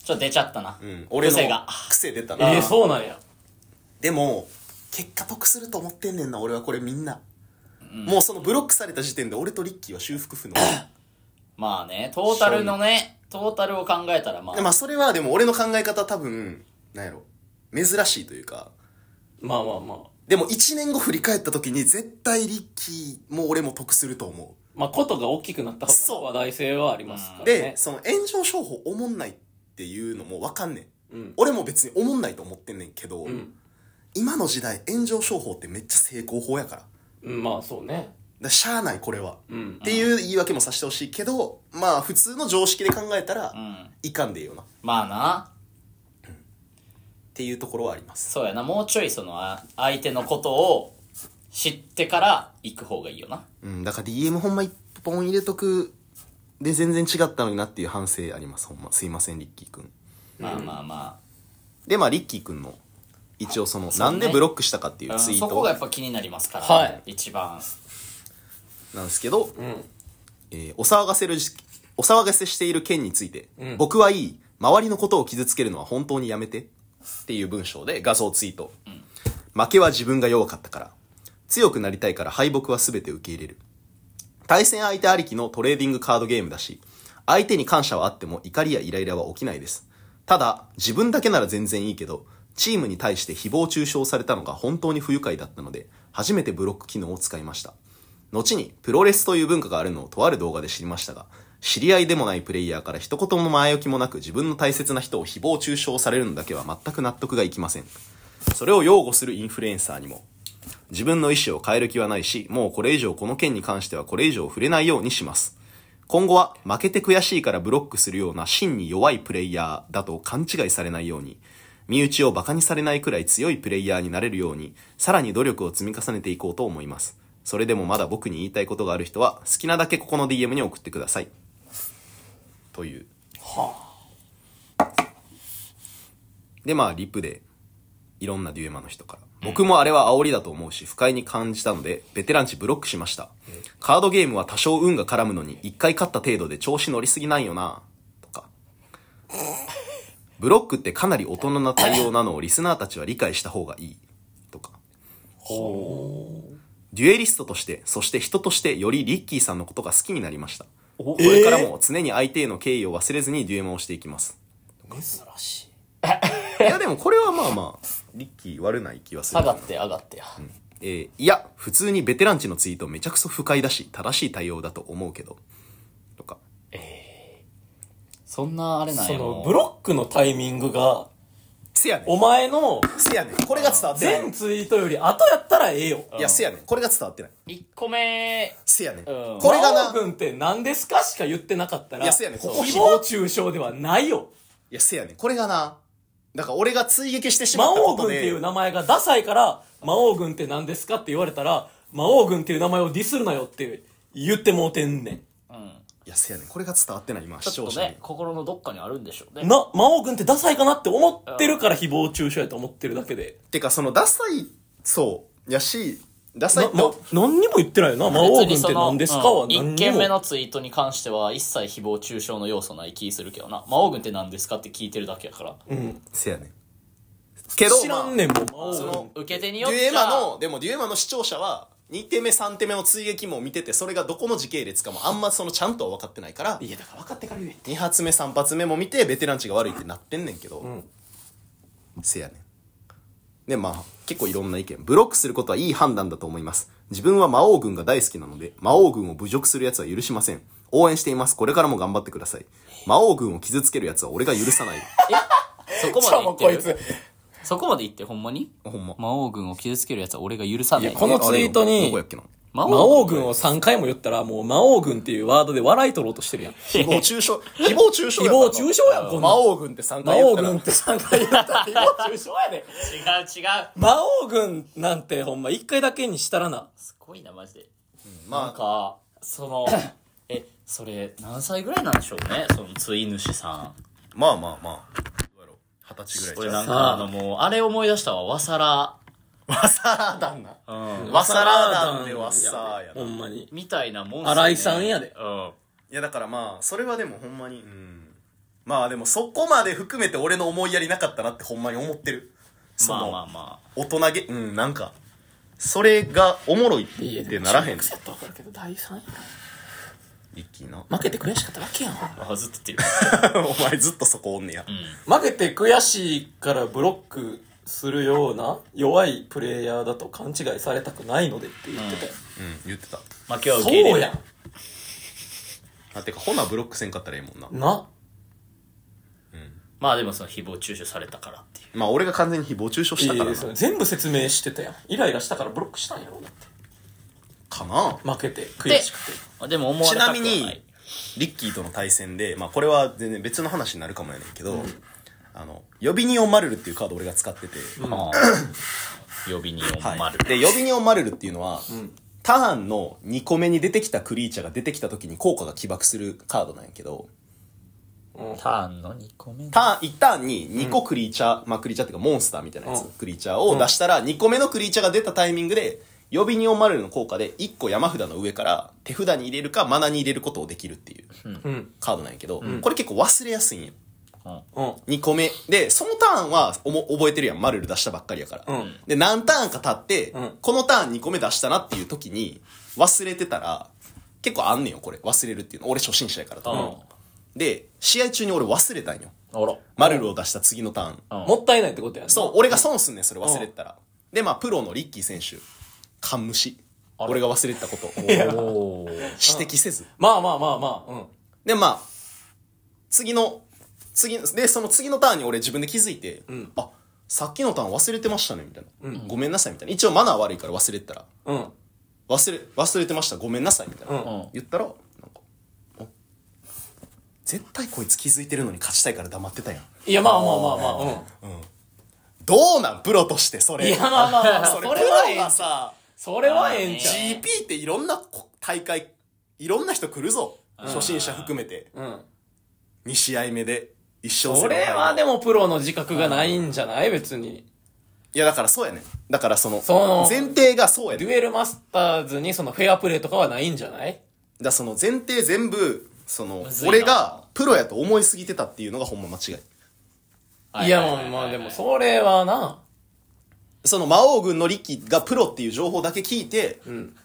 ちょっと出ちゃったな、うん、俺の癖が癖出たな、ええそうなんやでも結果得すると思ってんねんな俺はこれみんな、もうそのブロックされた時点で俺とリッキーは修復不能 まあねトータルのねトータルを考えたらまあまあそれはでも俺の考え方多分なんやろ珍しいというかまあまあまあでも1年後振り返った時に絶対リッキーも俺も得すると思う。まあ、ことが大きくなった方が話題性はありますからね。で、その炎上商法おもんないっていうのもわかんねん。うん。俺も別におもんないと思ってんねんけど、うん。今の時代炎上商法ってめっちゃ成功法やから。うんまあ、そうね。だしゃあないこれは。うんっ。ていう言い訳もさせてほしいけど、まあ普通の常識で考えたら、いかんでええよな。まあな。っていうところはありますそうやなもうちょいその相手のことを知ってから行く方がいいよなうんだから DM ほんま一本入れとくで全然違ったのになっていう反省ありますほんますいませんリッキーくんまあまあまあでまあリッキーくんの一応そのなんでブロックしたかっていうツイーそこがやっぱ気になりますから、はい一番なんですけど、えーお騒がせるじお騒がせしている件について、僕はいい周りのことを傷つけるのは本当にやめてっていう文章で画像ツイート。負けは自分が弱かったから。強くなりたいから敗北は全て受け入れる。対戦相手ありきのトレーディングカードゲームだし、相手に感謝はあっても怒りやイライラは起きないです。ただ、自分だけなら全然いいけど、チームに対して誹謗中傷されたのが本当に不愉快だったので、初めてブロック機能を使いました。後に、プロレスという文化があるのをとある動画で知りましたが、知り合いでもないプレイヤーから一言も前置きもなく自分の大切な人を誹謗中傷されるのだけは全く納得がいきません。それを擁護するインフルエンサーにも、自分の意思を変える気はないし、もうこれ以上この件に関してはこれ以上触れないようにします。今後は負けて悔しいからブロックするような真に弱いプレイヤーだと勘違いされないように、身内を馬鹿にされないくらい強いプレイヤーになれるように、さらに努力を積み重ねていこうと思います。それでもまだ僕に言いたいことがある人は、好きなだけここの DM に送ってください。というはあでまあリプでいろんなデュエマの人から僕もあれは煽りだと思うし不快に感じたのでベテラン値ブロックしましたカードゲームは多少運が絡むのに1回勝った程度で調子乗りすぎないよなとかブロックってかなり大人な対応なのをリスナーたちは理解した方がいいとかデュエリストとしてそして人としてよりリッキーさんのことが好きになりましたこれからも常に相手への敬意を忘れずにデュエマをしていきます。珍しい。いやでもこれはまあまあ、リッキー悪ない気はする。上がって上がってや。うんえー、いや、普通にベテランチのツイートめちゃくそ不快だし、正しい対応だと思うけど。とか。ええー、そんなあれなんやその、ブロックのタイミングが、せやねん。お前のせやねん。これが伝わってない。全ツイートより後やったらええよ。いや、せやねん。これが伝わってない。1個目、せやねん。これがな、君って何ですかしか言ってなかったら、いややねんここ誹謗中傷ではないよ。や、せやねん。これがな、だから俺が追撃してしまったこ王軍っていう名前がダサいから、魔王軍って何ですかって言われたら、魔王軍っていう名前をディスるなよって言ってもうてんねん。うん。やせやねんこれが伝わってない今視ちょっとね心のどっかにあるんでしょうねな、魔王軍ってダサいかなって思ってるから誹謗中傷やと思ってるだけで。てかそのダサいそうやしダサいな、な何にも言ってないよな、魔王軍って何ですかはうん何一に件目のツイートに関しては一切誹謗中傷の要素ない気するけどな魔王軍って何ですかって聞いてるだけやから、うんせやねんけど知らんねんもう、魔王その受け手によっデュエマのでもデュエマの視聴者は2手目3手目の追撃も見ててそれがどこの時系列かもあんまそのちゃんとは分かってないからいやだから分かってから言え2発目3発目も見てベテラン値が悪いってなってんねんけど、うん、せやねんでまあ結構いろんな意見ブロックすることはいい判断だと思います自分は魔王軍が大好きなので魔王軍を侮辱するやつは許しません応援していますこれからも頑張ってください魔王軍を傷つけるやつは俺が許さないえそこまで言ってるそこまで言って、ほんまにほんま。魔王軍を傷つける奴は俺が許さない。いやこのツイートにどこやっけな魔魔王軍を3回も言ったら、もう魔王軍っていうワードで笑い取ろうとしてるやん。誹謗中傷。誹謗中傷やん。誹謗中傷やん、こ魔王軍って3回言王ったら。軍って3回言ったら誹謗中傷やで。違う違う。魔王軍なんてほんま1回だけにしたらな。すごいな、マジで。うんまあ、か、その、え、それ、何歳ぐらいなんでしょうね、その、つい主さん。まあまあまあ。二十歳ぐらい俺なんかあのもう、あれ思い出したわ、わさら。わさらだんな。わさらだんでわさやほなんまに。みたいなもんっすね新井さんやでうん。いやだからまあそれはでもほんまにうんまあでもそこまで含めて俺の思いやりなかったなってほんまに思ってるそまあまあま大人げうんなんかそれがおもろいってならへん中学やったらかるけど、第三やな。一気の。負けて悔しかったわけやん。あずっとっていう。お前ずっとそこおんねや。負けて悔しいからブロックするような弱いプレイヤーだと勘違いされたくないのでって言ってたよ。うん、言ってた。負けは受け入れそうやん。あ、てか、ほなブロックせんかったらええもんな。な。まあでもその誹謗中傷されたからっていうまあ、俺が完全に誹謗中傷したからいい全部説明してたやん。イライラしたからブロックしたんやろうなって。かな負けて悔しくてでも思わちなみにリッキーとの対戦で、まあ、これは全然別の話になるかもやねんけど、うん、あの呼びにオマルルっていうカード俺が使ってて、うん、呼びにオマルル、はい、で呼びにオマルルっていうのは、うん、ターンの2個目に出てきたクリーチャーが出てきた時に効果が起爆するカードなんやけど、ターンの2個目ターン、1ターンに2個クリーチャー、うん、まあクリーチャーっていうかモンスターみたいなやつ、うん、クリーチャーを出したら、2個目のクリーチャーが出たタイミングで、呼びに読まれるの効果で、1個山札の上から手札に入れるかマナに入れることをできるっていううんカードなんやけど、これ結構忘れやすいんよ。うん2個目。で、そのターンはおも覚えてるやん。マルル出したばっかりやから。うんで、何ターンか経って、うんこのターン2個目出したなっていう時に、忘れてたら、結構あんねんよ、これ。忘れるっていうの。俺初心者やからうん、で、試合中に俺忘れたんよ。あら。マルルを出した次のターン。もったいないってことやねそう、俺が損すんねん、それ忘れてたら。で、まあ、プロのリッキー選手感無視。俺が忘れてたこと。指摘せず。まあまあまあまあ。うん。で、まあ、次の、次、で、その次のターンに俺自分で気づいて、うん、あ、さっきのターン忘れてましたね、みたいな、うん。ごめんなさい、みたいな。一応マナー悪いから忘れてたら。うん。忘れ、忘れてました、ごめんなさい、みたいな。うん、言ったら、なんか、絶対こいつ気づいてるのに勝ちたいから黙ってたやん。いや、まあまあまあまあ、うん。うん。どうなんプロとして、それ。いや、まあまあまあ、それ、プロがさ、それはええんちゃう GP っていろんな大会、いろんな人来るぞ。初心者含めて。うん。2試合目で一勝すそるれはでもプロの自覚がないんじゃない別に。いや、だからそうやねだからその、その前提がそうやねデュエルマスターズにそのフェアプレーとかはないんじゃないだその前提全部、その俺がプロやと思いすぎてたっていうのがほんま間違い。いや、まあでも、それはな、その魔王軍のリッキーがプロっていう情報だけ聞いて、うん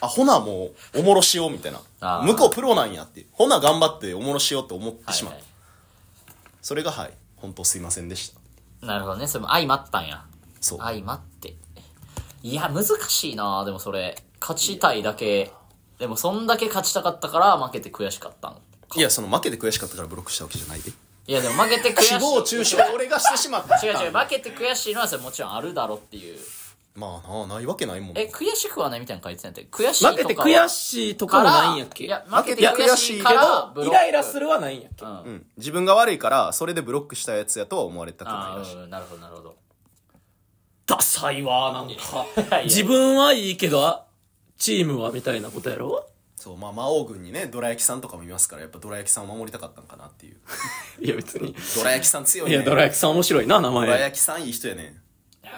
あ、ほなもう、おもろしようみたいな。向こうプロなんやって。ほな頑張っておもろしようって思ってしまった。はいはい、それがはい、本当すいませんでした。なるほどね。それも相まったんや。そう。相まって。いや、難しいなでもそれ。勝ちたいだけ。でもそんだけ勝ちたかったから負けて悔しかったんいや、その負けて悔しかったからブロックしたわけじゃないで。いやでも負けて悔しい誹謗中傷俺がしてしまった 違う違う負けて悔しいのはそれもちろんあるだろっていうまあなないわけないもんえ悔しくはないみたいなの書いてたんや悔しい負けて悔しいとかもないんやっけいや負けて悔しいけどイライラするはないんやっけ、うん、うん、自分が悪いからそれでブロックしたやつやとは思われたくないらしい、なるほどなるほどダサいわなんか 自分はいいけどチームはみたいなことやろそうまあ魔王軍にねどら焼きさんとかもいますからやっぱどら焼きさんを守りたかったんかなっていう いや別にどら焼きさん強いいやどら焼きさん面白いな名ど前ら焼きさんいい人やねいや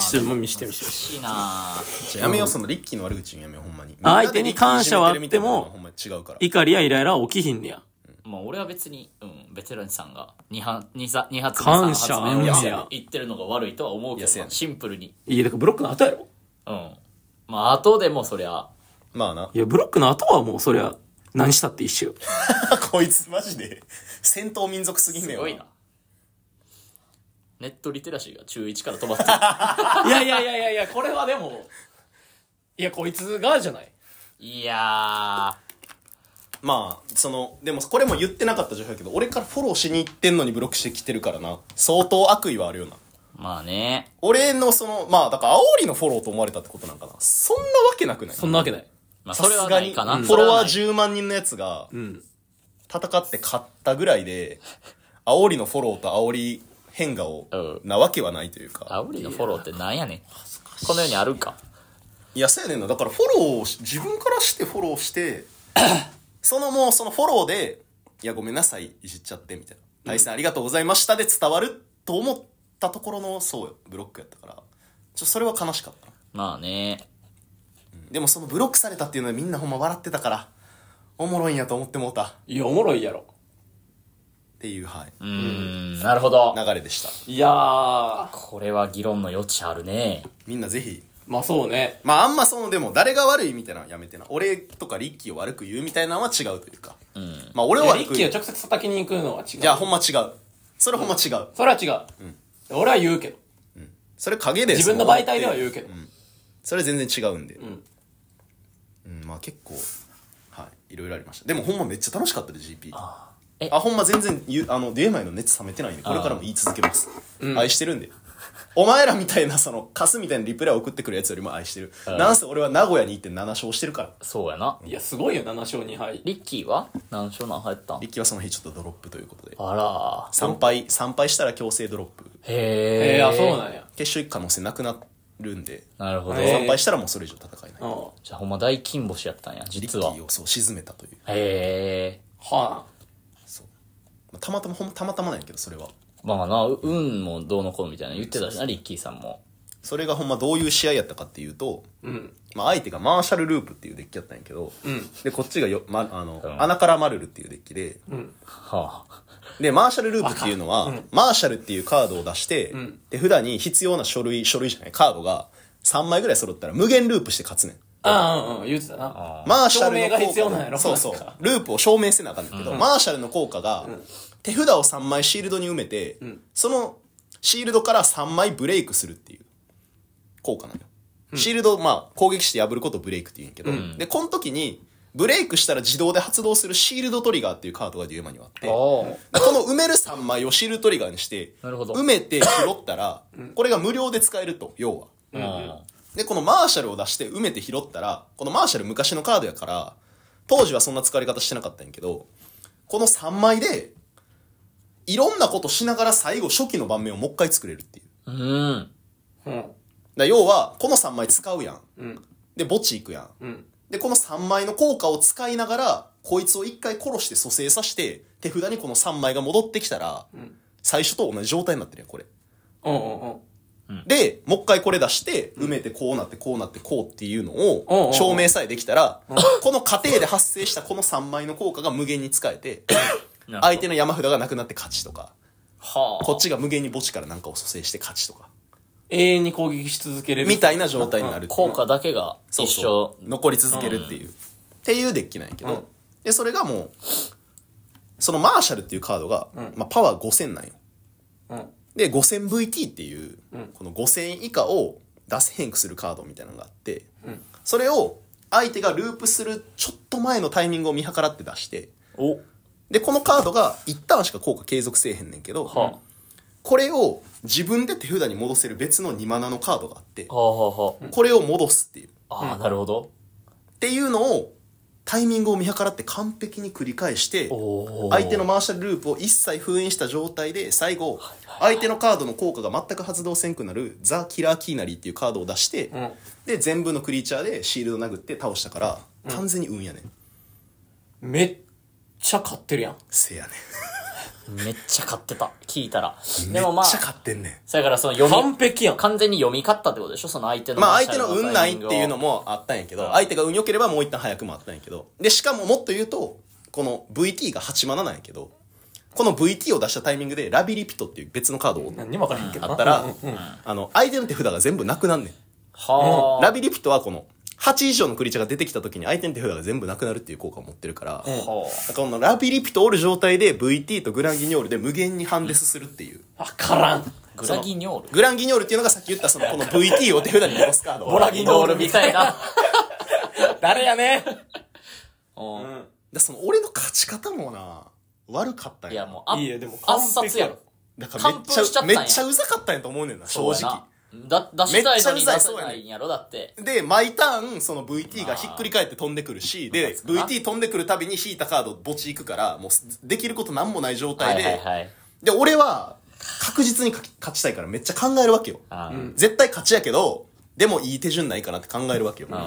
ちょっと見してみして難しいなやめようそのリッキーの悪口言やめようほんまに相手に感謝はあってもほんまに違うから怒りやイライラは起きひんねやまあ俺は別に、うん、ベテランさんが2発目3発感謝目4発目言ってるのが悪いとは思うけどシンプルにいやだからブロックの後やろうんまあ後でもそりゃまあな。いや、ブロックの後はもうそりゃ、何したって一緒 こいつマジで、戦闘民族すぎんねんすごいな。ネットリテラシーが中1から止まっていやいやいやいやいや、これはでも、いや、こいつがじゃない。いやまあ、その、でもこれも言ってなかった情報やけど、俺からフォローしに行ってんのにブロックしてきてるからな。相当悪意はあるよな。まあね。俺のその、まあ、だから、煽りのフォローと思われたってことなんかな。そんなわけなくないそんなわけない。まあ、それはないかな。フォロワー10万人のやつが、戦って勝ったぐらいで、煽りのフォローと煽り変顔なわけはないというか。煽りのフォローってなんやねん。この世にあるか。いや、そうやねんな。だからフォロー、を、自分からしてフォローして、そのもうそのフォローで、いや、ごめんなさい、いじっちゃって、みたいな。対戦、ありがとうございましたで伝わると思ったところの、そうよ、ブロックやったから。ちょ、それは悲しかった。まあね。でもそのブロックされたっていうのはみんなほんま笑ってたから、おもろいんやと思ってもうた。いや、おもろいやろ。っていう、はい。うーん、なるほど。流れでした。いやー、これは議論の余地あるね。みんなぜひ。まあそうね。まああんまその、でも誰が悪いみたいなのはやめてな。俺とかリッキーを悪く言うみたいなのは違うというか。うん。まあ俺は。リッキーを直接叩きに行くのは違う。いや、ほんま違う。それほんま違う。それは違う。うん。俺は言うけど。うん。それ影で。自分の媒体では言うけど。うん。それ全然違うんで。うんまあ結構はいいろいろありましたでもほんまめっちゃ楽しかったで GP あえあほんま全然ゆあのデュエマイの熱冷めてないんでこれからも言い続けます、うん愛してるんでお前らみたいなそのカスみたいなリプレイ送ってくるやつよりも愛してる、なんせ俺は名古屋に行って7勝してるからそうやないやすごいよ7勝2敗リッキーは何勝何入ったリッキーはその日ちょっとドロップということであら参拝参拝したら強制ドロップへえあそうなんや決勝行く可能性なくなっるんでなるほど参拝したらもうそれ以上戦えないじゃあほんま大金星やったんやリッキーをそう沈めたというへえはあ。そうまあたまたまほんたまたまなんやけどそれはまあな運もどうのこうみたいな言ってたしなリッキーさんもそれがほんまどういう試合やったかっていうと、うんまあ、相手がマーシャルループっていうデッキやったんやけど、でこっちがよ、ま、あの、うん穴からマルルっていうデッキで、うん、はあで、マーシャルループっていうのは、マーシャルっていうカードを出して、うん、で、普段に必要な書類、書類じゃない、カードが3枚ぐらい揃ったら無限ループして勝つねん。ああ、うん、言うてたな。マーシャルの効果が。そうそう。ループを証明せなあかんねんけど、うん、マーシャルの効果が、手札を3枚シールドに埋めて、うん、そのシールドから3枚ブレイクするっていう効果なのよ。シールド、まあ、攻撃して破ることをブレイクって言うんやけど、で、この時に、ブレイクしたら自動で発動するシールドトリガーっていうカードがデュエマにはあって、この埋める3枚をシールドトリガーにして、埋めて拾ったら、これが無料で使えると、要は。で、このマーシャルを出して埋めて拾ったら、このマーシャル昔のカードやから、当時はそんな使われ方してなかったんやけど、この3枚で、いろんなことしながら最後初期の盤面をもう一回作れるっていう。うん。うん、だ要は、この3枚使うやん。うん、で、墓地行くやん。うんで、この3枚の効果を使いながら、こいつを1回殺して蘇生させて、手札にこの3枚が戻ってきたら、最初と同じ状態になってるやん、これ。ううで、もう一回これ出して、埋めてこうなってこうなってこうっていうのを証明さえできたら、この過程で発生したこの3枚の効果が無限に使えて、相手の山札がなくなって勝ちとか、はあ。こっちが無限に墓地からなんかを蘇生して勝ちとか。永遠に攻撃し続ける。みたいな状態になるっていう効果だけが一生残り続けるっていう、っていうデッキなんやけど、うんでそれがもうそのマーシャルっていうカードが、まあ、パワー5000なんようんで 5000VT っていう、この5000以下を出せへんくするカードみたいなのがあって、それを相手がループするちょっと前のタイミングを見計らって出しておでこのカードが1ターンしか効果継続せえへんねんけど、はこれを自分で手札に戻せる別の2マナのカードがあって、これを戻すっていう。あ。ああなるほど。っていうのを、タイミングを見計らって完璧に繰り返して、相手のマーシャルループを一切封印した状態で、最後、相手のカードの効果が全く発動せんくなる、ザ・キラー・キーナリーっていうカードを出して、で、全部のクリーチャーでシールド殴って倒したから、完全に運やねん。めっちゃ勝ってるやん。せやねん。めっちゃ買ってた。聞いたら。でもまあ、めっちゃ買ってんねん。それからその読み、完璧やん。完全に読み勝ったってことでしょその相手の。まあ相手の運ないっていうのもあったんやけど、相手が運良ければもう一旦早くもあったんやけど。で、しかももっと言うと、この VT が8マなんやけど、この VT を出したタイミングでラビリピトっていう別のカードを何にも分からへんけどあったら、あの、相手の手札が全部なくなんねん。はあ、ラビリピトはこの、8以上のクリーチャーが出てきた時に相手の手札が全部なくなるっていう効果を持ってるから、うん、このラピリピとおる状態で VT とグランギニョールで無限にハンデスするっていう。わからん。グランギニョールグランギニョールっていうのがさっき言ったそのこの VT を手札に戻すカード。ボラギニョールみたいな。誰やねうん。だその俺の勝ち方もな、悪かったんや。いやもう、あいやでも、圧殺やろ。だからめっちゃ、めっちゃうざかったんやと思うねんな、正直。だ出したいのに出せないんやろだってで、毎ターン、その VT がひっくり返って飛んでくるし、で、VT 飛んでくるたびに引いたカード墓地行くから、もうできることなんもない状態で、はいはいはいで、俺は確実に勝ち勝ちたいからめっちゃ考えるわけよ。うん、絶対勝ちやけど、でもいい手順ないかなって考えるわけよ。うん。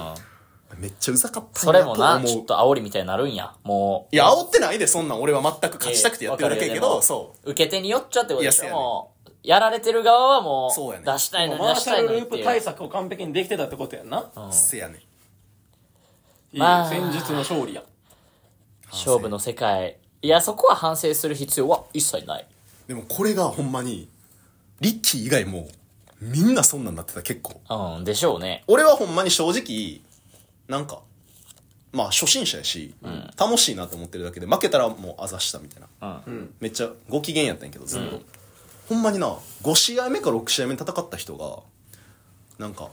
めっちゃうざかったそれもなちょっと煽りみたいになるんやもういや、煽ってないで、そんなん俺は全く勝ちたくてやってるだけやけえど、そう。受け手によっちゃってことでしいやんょやられてる側はもそうやね出したいのにマー出シしャたいルループ対策を完璧にできてたってことやんな。うんせやねんいいまあ戦術の勝利や勝負の世界。いや、そこは反省する必要は一切ない。でもこれがほんまにリッキー以外もみんなそんなんなってた結構うん、でしょうね。俺はほんまに正直なんかまあ初心者やし、楽しいなと思ってるだけで負けたらもうあざしたみたいな、うん。めっちゃご機嫌やったんやけどずっと、ほんまにな5試合目か6試合目に戦った人がなんか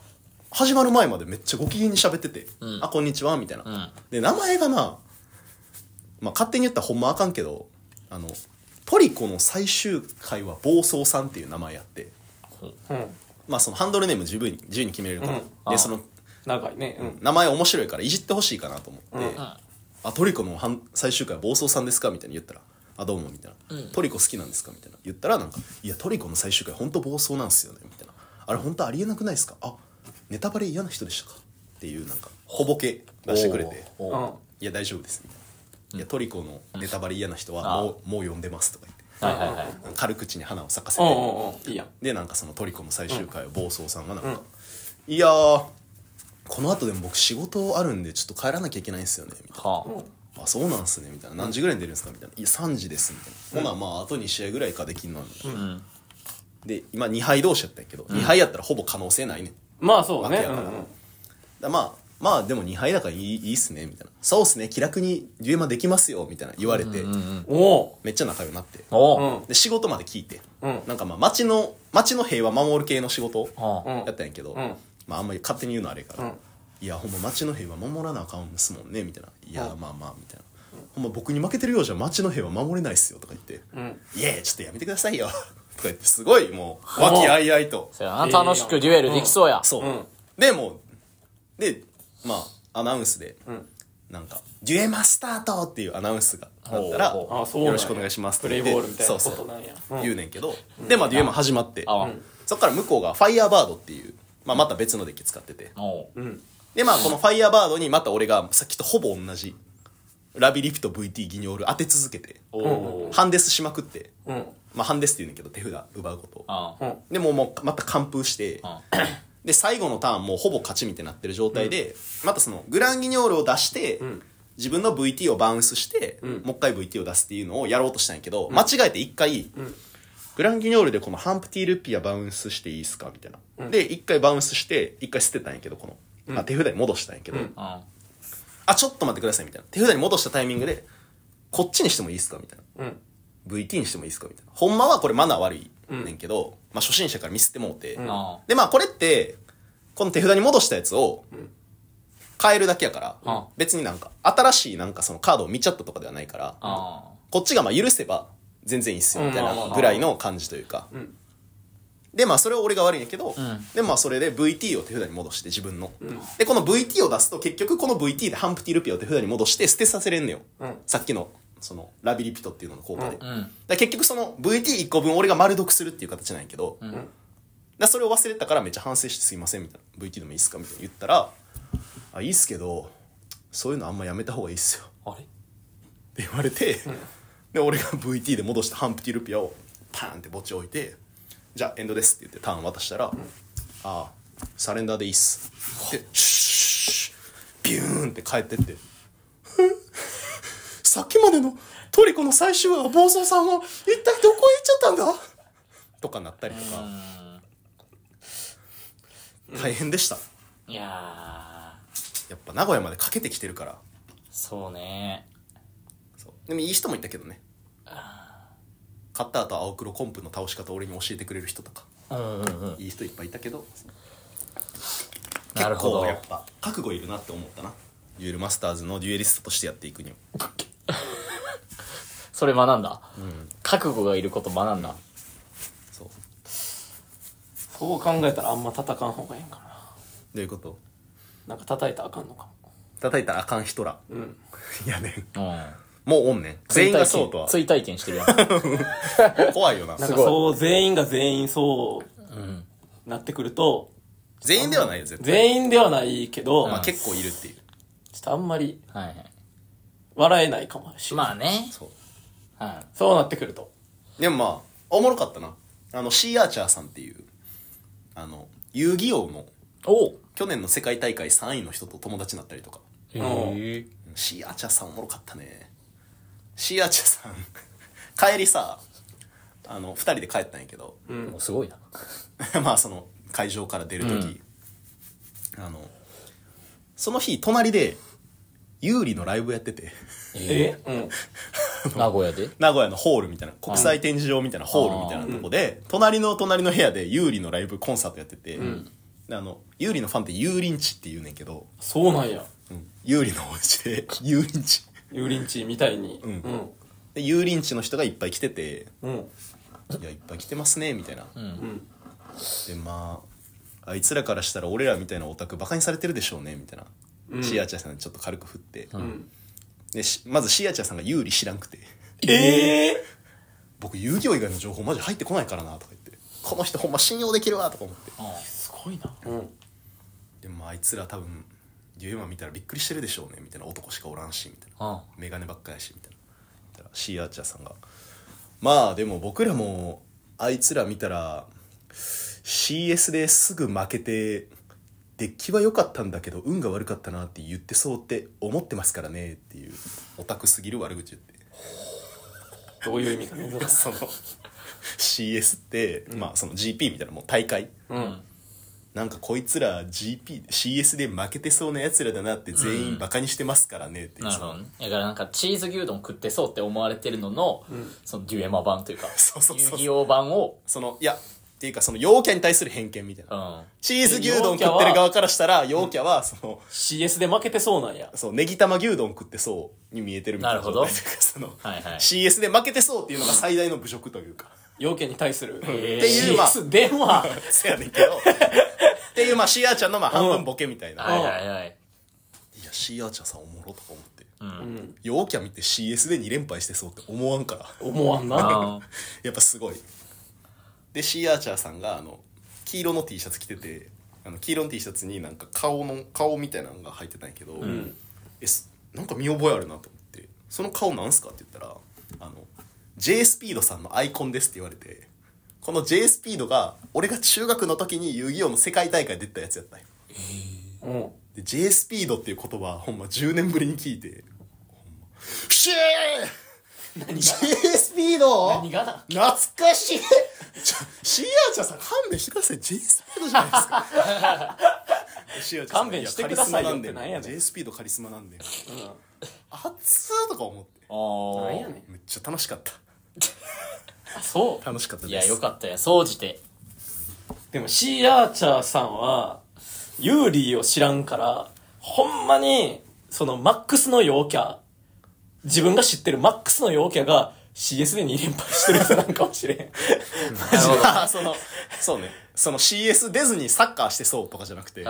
始まる前までめっちゃご機嫌に喋ってて「うんあこんにちは」みたいな、うんで名前がな、まあ、勝手に言ったらほんまあかんけどあのトリコの最終回は暴走さんっていう名前やってうんまあそのハンドルネーム自由に自由に決めれるから、うんでその長いねうん名前面白いからいじってほしいかなと思って、うんあトリコのはん最終回は暴走さんですかみたいに言ったら「あどうも」みたいな、トリコ好きなんですか?」みたいな言ったらなんか「いやトリコの最終回ほんと暴走なんすよね」みたいな「あれ本当ありえなくないですかあネタバレ嫌な人でしたか?」っていうなんかほぼけ出してくれて「いや大丈夫です」みたいな「いやトリコのネタバレ嫌な人はもうもう呼んでます」とか言って。軽口に花を咲かせてでなんかそのトリコの最終回を暴走さんがなんか「いやこの後でも僕仕事あるんでちょっと帰らなきゃいけないんですよね」みたいなあそうなんすねみたいな何時ぐらいに出るんですかみたいないや3時ですみたいな、ほなまああと2試合ぐらいかできんのに、で今2敗同士やったんやけど、2敗やったらほぼ可能性ないねまあそうね、うんうん、だまあまあでも2敗だからいいいいっすねみたいなそうっすね気楽にデュエマできますよみたいな言われて、おめっちゃ仲良くなってで仕事まで聞いて、なんかまあ町の町の平和守る系の仕事やったんやけど、まああんまり勝手に言うのあれから、いやほんま町の兵は守らなあかんですもんねみたいないやまあまあみたいなほんま僕に負けてるようじゃ町の兵は守れないっすよとか言ってうん「いやちょっとやめてくださいよ」とか言ってすごいもう和気あいあいとそ楽しくデュエルできそうや、そう、んでもうでまあアナウンスで、んなんか「デュエマスタート!」っていうアナウンスがあったら「あそうよろしくお願いします」プレイボールみたいなこうとなんやうん言うねんけど、でまあデュエマ始まって、うんそっから向こうがファイヤーバードっていう、まあ、また別のデッキ使ってておうんで、まあ、このファイヤーバードにまた俺がさっきとほぼ同じ、ラビリフト VT ギニョール当て続けて、ハンデスしまくって、まあ、ハンデスって言うんだけど、手札奪うこと。で、もうもう、また完封して、で、最後のターンもうほぼ勝ちみたいになってる状態で、またその、グランギニョールを出して、自分の VT をバウンスして、もう一回 VT を出すっていうのをやろうとしたんやけど、間違えて一回、グランギニョールでこのハンプティルピアバウンスしていいですかみたいな。で、一回バウンスして、一回捨てたんやけど、この、まあ、手札に戻したんやけど、ああ、ちょっと待ってくださいみたいな。手札に戻したタイミングで、こっちにしてもいいですかみたいな。VT にしてもいいですかみたいな。ほんまはこれマナー悪いねんけど、まあ初心者から見ってもうて。で、まあこれって、この手札に戻したやつを、変えるだけやから、別になんか、新しいなんかそのカードを見ちゃったとかではないから、こっちがまあ許せば全然いいっすよ、みたいなぐらいの感じというか。で、まあ、それは俺が悪いんやけど、うん、で、まあ、それで VT を手札に戻して、自分の。うん、で、この VT を出すと、結局この VT でハンプティルピアを手札に戻して、捨てさせれんのよ。うん、さっきの、その、ラビリピトっていうのの効果で。だ結局その VT1 個分俺が丸読するっていう形なんやけど、だそれを忘れたからめっちゃ反省してすいません、みたいな。VT でもいいっすかみたいな言ったら、あ、いいっすけど、そういうのあんまやめた方がいいっすよ。あれって言われて、で、俺が VT で戻したハンプティルピアを、パーンって墓地置いて、じゃあエンドです」って言ってターン渡したら「ああサレンダーでいいっす」でシュッビューンって帰ってって「さっきまでのトリコの最終話暴走さんは一体どこへ行っちゃったんだ?」とかなったりとか大変でした、いややっぱ名古屋までかけてきてるからそうねでもいい人もいたけどねああ勝った後青黒コンプの倒し方俺に教えてくれる人とか、うんうんうん、いい人いっぱいいたけどなるほど結構やっぱ覚悟いるなって思ったなデュエルマスターズのデュエリストとしてやっていくには それ学んだ、うん、覚悟がいること学んだ、うん、そうそう考えたらあんま戦かん方がいいんかなどういうことなんか叩いたらあかんのか叩いたらあかん人ら、うん、やねん、うんもうおんねん。全員がそうとは。追体験してるやん。怖いよな。なんかそう、全員が全員そう、なってくると、全員ではないよ、絶対。全員ではないけど、まあ結構いるっていう。ちょっとあんまりはいはい。笑えないかもしれない。まあね。そう。はい。そうなってくると。でもまあ、おもろかったな。あの、シーアーチャーさんっていう、あの、遊戯王の、お去年の世界大会3位の人と友達になったりとか。へえ。シーアーチャーさんおもろかったね。シーアチャさん帰りさあの2人で帰ったんやけどすごいな。まあその会場から出る時、あのその日隣で有利のライブやっててえうん。名古屋で名古屋のホールみたいな国際展示場みたいなホールみたいなとこで、隣の隣の部屋で有利のライブコンサートやってて、あの有利のファンって有林地って言うねんけどそうなんや。有利のお家で有林地油淋鶏みたいに。うん。で油淋地の人がいっぱい来てて、うん。いや、いっぱい来てますね、みたいな。うん。で、まあ、あいつらからしたら俺らみたいなオタクバカにされてるでしょうね、みたいな。うん、シアチャさんちょっと軽く振って。うん。で、まずシアチャさんが有利知らんくて。ええー、僕、遊戯王以外の情報マジ入ってこないからな、とか言って。この人ほんま信用できるわ、とか思って。ああすごいな。うん。でもあいつら多分デュエマ見たらびっくりしてるでしょうねみたいな男しかおらんしみたいな眼鏡ばっかやしみたいなたらシーアーチャーさんがまあでも僕らもあいつら見たら CS ですぐ負けてデッキは良かったんだけど運が悪かったなって言ってそうって思ってますからねっていうオタクすぎる悪口言ってどういう意味か その CS って、うん、まあその GP みたいなもう大会、うんなんかこいつら GP、CS で負けてそうな奴らだなって全員バカにしてますからねって、なるほどだからなんかチーズ牛丼食ってそうって思われてるのの、そのデュエマ版というか、そうそうそう遊戯王版を、その、いや、っていうかその陽キャに対する偏見みたいな。うん。チーズ牛丼食ってる側からしたら、陽キャはその、CS で負けてそうなんや。そう、ネギ玉牛丼食ってそうに見えてるみたいななるほど状態というその、はいはい CS で負けてそうっていうのが最大の侮辱というか。要件に対する、っていう、まあ、電話。やねんけど。っていう、まあ、シーアーチャーのまあ半分ボケみたいな。はいはいはい。いや、シーアーチャーさんおもろとか思って。うん。要件見て CS で2連敗してそうって思わんから。思わんな。やっぱすごい。で、シーアーチャーさんが、あの、黄色の T シャツ着てて、あの黄色の T シャツになんか顔の顔みたいなのが入ってたんやけど、うん、えなんか見覚えあるなと思って「その顔なんすか?」って言ったら J スピードさんのアイコンですって言われて、この J スピードが、俺が中学の時に遊戯王の世界大会出たやつやったんよ。うー、で、J スピードっていう言葉、ほんま10年ぶりに聞いて、ほんま、シェー !J スピード何がだ懐かしいシーアーチャーさん勘弁してください。J スピードじゃないですか。シーアーチャーさん勘弁してくださいよってなんやねんカリスマなんで J スピードカリスマなんで。熱ーとか思って。ああ。なんやねん。めっちゃ楽しかった。そう楽しかったですいやよかったよ総じてでもシー・アーチャーさんはユーリーを知らんからほんまにそのマックスの陽キャ自分が知ってるマックスの陽キャが CS で2連敗してる人なんかもしれんマジでそのそうねその CS 出ずにサッカーしてそうとかじゃなくて、うん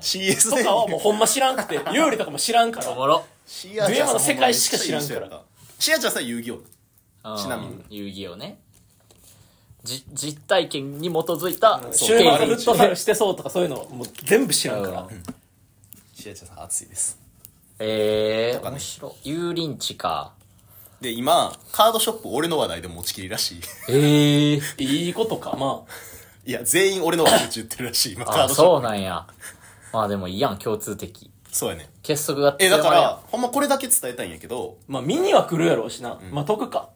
CS とかはもうほんま知らんくてユーリとかも知らんからおもろシーアーチャーさんほんまめっちゃいい人シーアーチャーさん遊戯王ちなみに遊戯をねじ実体験に基づいた週末フットサルしてそうとかそういうのもう全部知らんから、シエチャさん熱いですええー、面白い油淋地かで今カードショップ俺の話題で持ちきりらしいええー、いいことかまあいや全員俺の話題言ってるらしい今カードショップそうなんやまあでもいいやん共通的そうやね結束がえだからほんまこれだけ伝えたいんやけどまあ見には来るやろうしな、うん、まあ得か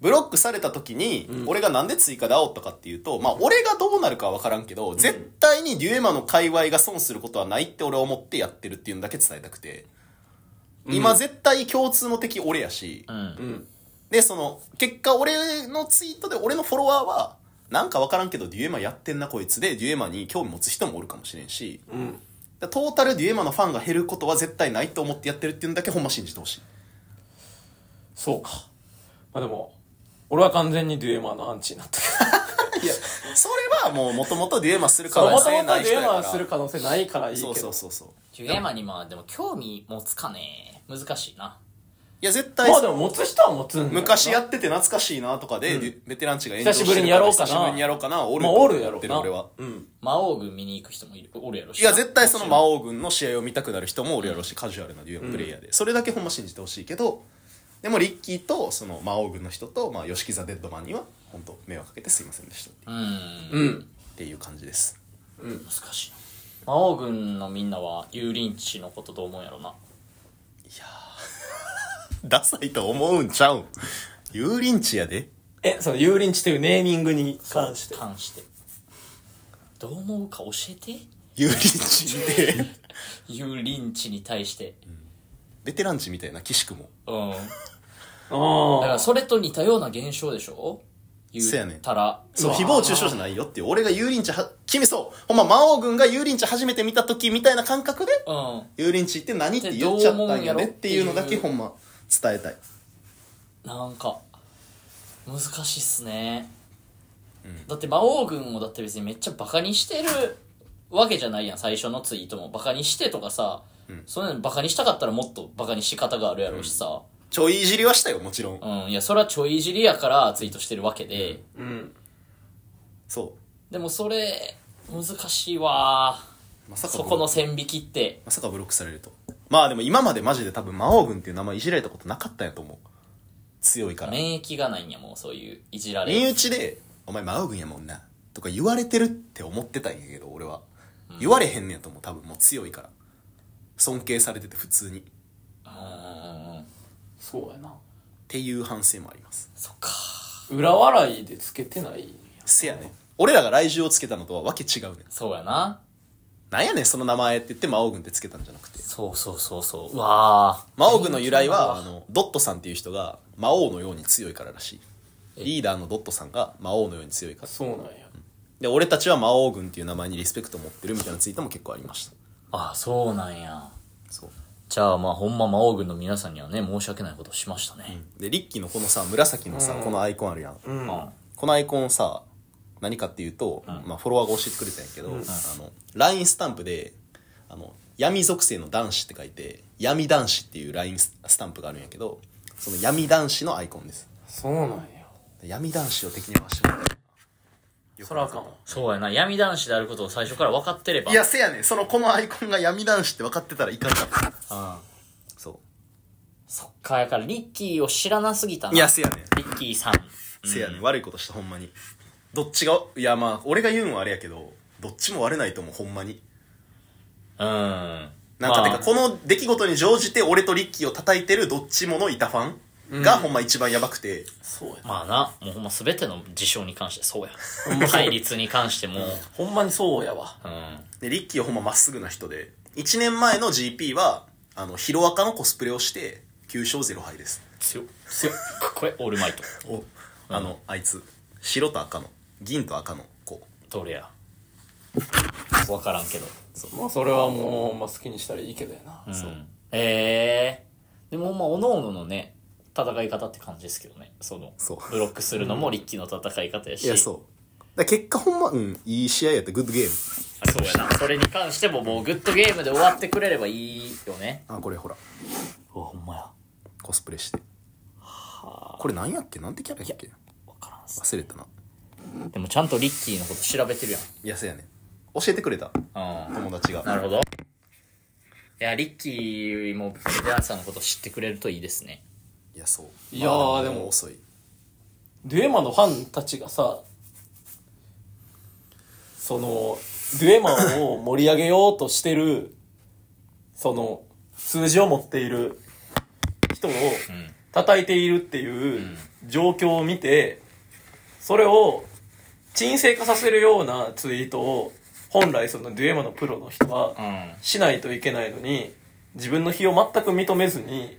ブロックされた時に、俺がなんで追加で煽ったかっていうと、まあ俺がどうなるかは分からんけど、絶対にデュエマの界隈が損することはないって俺は思ってやってるっていうのだけ伝えたくて、今絶対共通の敵俺やし、うんで、その、結果俺のツイートで俺のフォロワーは、なんか分からんけどデュエマやってんなこいつで、デュエマに興味持つ人もおるかもしれんし、うんトータルデュエマのファンが減ることは絶対ないと思ってやってるっていうのだけほんま信じてほしい。そうか。まあでも、俺は完全にデュエマーのアンチになったけど。いや、それはもう、もともとデュエマする可能性ないから。もともとデュエマする可能性ないからいいけど。そうそうそうそう。デュエマにまあ、でも興味持つかね難しいな。いや、絶対。まあでも持つ人は持つんだ昔やってて懐かしいなとかで、うん、ベテランチが演じて久しぶりにやろうかな。久しぶりにやろうかな。おる。まあ、おるやろうな。俺は。うん。魔王軍見に行く人もいる。おるやろし。いや、絶対その魔王軍の試合を見たくなる人もおるやろし、うん、カジュアルなデュエマプレイヤーで。それだけほんま信じてほしいけど、でもリッキーとその魔王軍の人と、まあ、吉木ザ・デッドマンには本当迷惑かけてすいませんでしたっていう,、うん、っていう感じですうん難しい魔王軍のみんなは油淋地のことどう思うんやろないやダサいと思うんちゃうん油淋地やでえその油淋鶏というネーミングに関して関してどう思うか教えて油淋鶏で油淋地に対して、うんベテラン値みたいな岸君もうん。だからそれと似たような現象でしょ言そうやねたら。そう誹謗中傷じゃないよっていう俺が油淋鶏は君そうほんま魔王軍が油淋鶏初めて見た時みたいな感覚でうん。油淋鶏って何って言っちゃったんやねっていうのだけほんま伝えたいなんか難しいっすね、だって魔王軍をだって別にめっちゃバカにしてるわけじゃないやん最初のツイートもバカにしてとかさうんそのバカにしたかったらもっとバカに仕方があるやろうしさ。ちょいいじりはしたよ、もちろん。うん、いや、それはちょいいじりやからツイートしてるわけで。うん。そう。でもそれ、難しいわまさかそこの線引きって。まさかブロックされると。まあでも今までマジで多分魔王軍っていう名前いじられたことなかったんやと思う。強いから。免疫がないんや、もうそういう、いじられ。身内で、お前魔王軍やもんな。とか言われてるって思ってたんやけど、俺は。言われへんねんと思う、多分もう強いから。尊敬されてて普通にああそうやなっていう反省もありますそっか裏笑いでつけてないせやね俺らが来週をつけたのとはわけ違うねんそうやななんやねんその名前って言って魔王軍ってつけたんじゃなくてそうそうそうそううわあ魔王軍の由来はあのドットさんっていう人が魔王のように強いかららしいリーダーのドットさんが魔王のように強いからそうなんやで俺たちは魔王軍っていう名前にリスペクトを持ってるみたいなツイートも結構ありましたあそうなんやそうじゃあまあほんま魔王軍の皆さんにはね申し訳ないことをしましたね、でリッキーのこのさ紫のさ、このアイコンあるやん、うんこのアイコンさ何かっていうと、まあ、フォロワーが教えてくれたんやけど、あの LINE スタンプであの闇属性の男子って書いて闇男子っていう LINE スタンプがあるんやけどその闇男子のアイコンですそうなんや闇男子を敵に回してもらっそらあかんそうやな闇男子であることを最初から分かってればいやせやねんそのこのアイコンが闇男子って分かってたらいかんかった うんそそっかやからリッキーを知らなすぎたないやせやねんリッキーさんせやねん、悪いことしたほんまにどっちがいやまあ俺が言うんはあれやけどどっちも悪ないと思うほんまにうんなんか、まあてかこの出来事に乗じて俺とリッキーを叩いてるどっちものいたファンがほんま一番やばくて、そうやまあな、もうほんま全ての事象に関してそうや。対立に関しても、ほんまにそうやわうん。でリッキーはほんままっすぐな人で1年前の GP はあのヒロアカのコスプレをして9勝0敗です強っ。強っ。これ、オールマイト。おあの、あいつ白と赤の銀と赤の子どれや。わからんけど。そうまあそれはもうほんま好きにしたらいいけどやな、うん、ええでもまあおのおののね戦い方って感じですけどね。その、そブロックするのもリッキーの戦い方やし。いや、そう。だ結果ほんま、うん、いい試合やった、グッドゲーム。あそうやな。それに関してももうグッドゲームで終わってくれればいいよね。あ、これほら、あ、ほんまや。コスプレして。これ何やっけなんてキャラやっけ分からんす。忘れたな。でもちゃんとリッキーのこと調べてるやん。いや、そうやね教えてくれた、友達が。なるほど。いや、リッキーもベアランさんのこと知ってくれるといいですね。いやそういやーでも遅いデュエマのファンたちがさそのデュエマを盛り上げようとしてるその数字を持っている人を叩いているっていう状況を見てそれを沈静化させるようなツイートを本来そのデュエマのプロの人はしないといけないのに自分の非を全く認めずに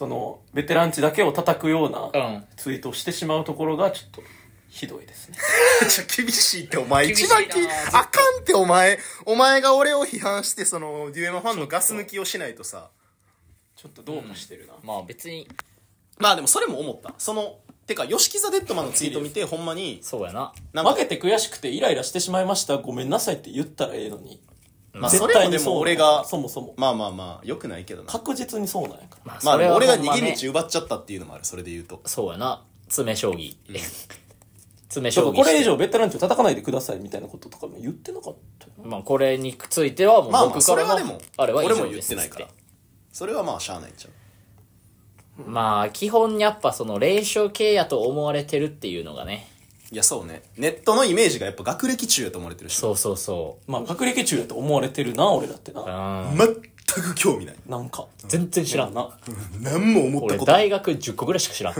そのベテランチだけを叩くようなツイートをしてしまうところがちょっとひどいですね。厳しいってお前、一番き、あかんってお前、お前が俺を批判して、その、デュエマファンのガス抜きをしないとさ。ちょっとどうかしてるな。まあ別にまあでもそれも思った。その、てか、吉木ザ・デッドマンのツイート見て、ほんまに、そうやなな負けて悔しくてイライラしてしまいました。ごめんなさいって言ったらええのに。まあ、それもでも俺が、そもそも。まあまあまあ、よくないけどな。確実にそうなんやから。まあ、まあ、俺が逃げ道奪っちゃったっていうのもある、それで言うと。そうやな。詰将棋。詰将棋。これ以上ベテランチを叩かないでくださいみたいなこととかも言ってなかったまあ、これについてはもう僕からも、まあ、まあもあれは俺も言ってないから。それはまあ、しゃあないんちゃう。まあ、基本やっぱその、霊障系やと思われてるっていうのがね、いやそうねネットのイメージがやっぱ学歴中やと思われてるしそうそうそうまあ学歴中やと思われてるな俺だってなうん全く興味ないなんか全然知らんな何も思ったこと大学10個ぐらいしか知らん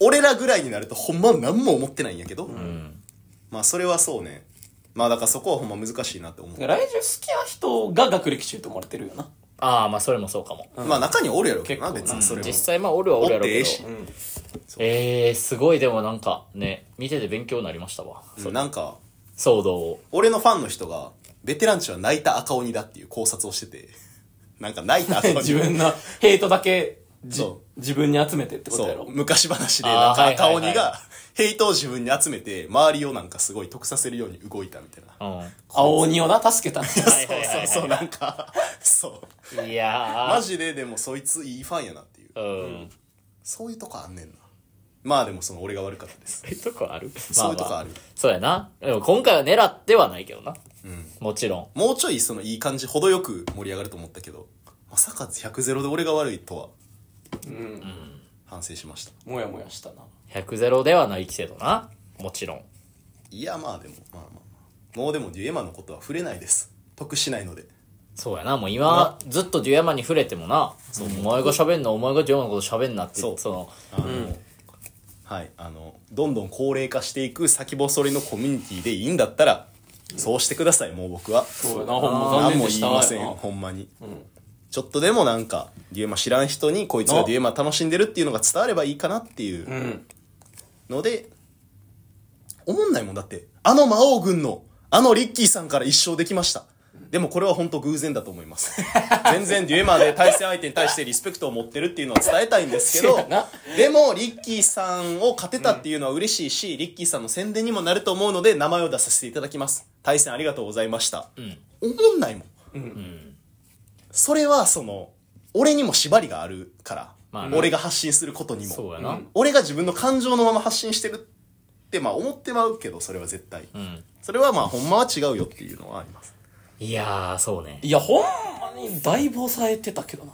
俺らぐらいになるとほんま何も思ってないんやけど、うんまあそれはそうねまあだからそこはほんま難しいなって思う、来週好きな人が学歴中と思われてるよなああまあそれもそうかもまあ中におるやろ結構な別にそれも実際まあおるはおるやろうおってええしうんえー、すごい、でもなんかね、見てて勉強になりましたわ。そうなんか、騒動俺のファンの人が、ベテランチは泣いた赤鬼だっていう考察をしてて、なんか泣いた赤鬼。自分のヘイトだけ、そう自分に集めてってことやろ。昔話でなんか赤鬼がヘイトを自分に集めて周りをなんかすごい得させるように動いたみたいな、青鬼をな、助けたい そうそうそうなんかそういやマジででもそいついいファンやなっていううん。そういうとこあんねんなまあでもその俺が悪かったです そういうとこあるそういうとこあるそうやな。でも今回は狙ってはないけどな。うんもちろん。もうちょいそのいい感じ程よく盛り上がると思ったけどまさか100ゼロで俺が悪いとはうん反省しましたもやもやしたな100ゼロではないけどな。もちろん。いやまあでもまあまあもうでもデュエマのことは触れないです得しないのでそうやな。もう今、ずっとデュエマに触れてもな、そうお前が喋んな、お前がデュエマのこと喋んなって、そそうの、あの、はい、あのどんどん高齢化していく先細りのコミュニティでいいんだったらそうしてくださいもう僕はそうやなほんま何も言いませんほんまに、うん、ちょっとでもなんかデュエマ知らん人にこいつがデュエマ楽しんでるっていうのが伝わればいいかなっていうので、思んないもんだってあの魔王軍のあのリッキーさんから一生できましたでもこれは本当偶然だと思います全然デュエマーで対戦相手に対してリスペクトを持ってるっていうのは伝えたいんですけど でもリッキーさんを勝てたっていうのは嬉しいし、うん、リッキーさんの宣伝にもなると思うので名前を出させていただきます対戦ありがとうございました、うん、思んないもん、うん、それはその俺にも縛りがあるから、まあね、俺が発信することにもそうやな、俺が自分の感情のまま発信してるってまあ思ってまうけどそれは絶対、うん、それはまあほんまは違うよっていうのはありますいやー、そうね。いや、ほんまにだいぶ抑えてたけどな。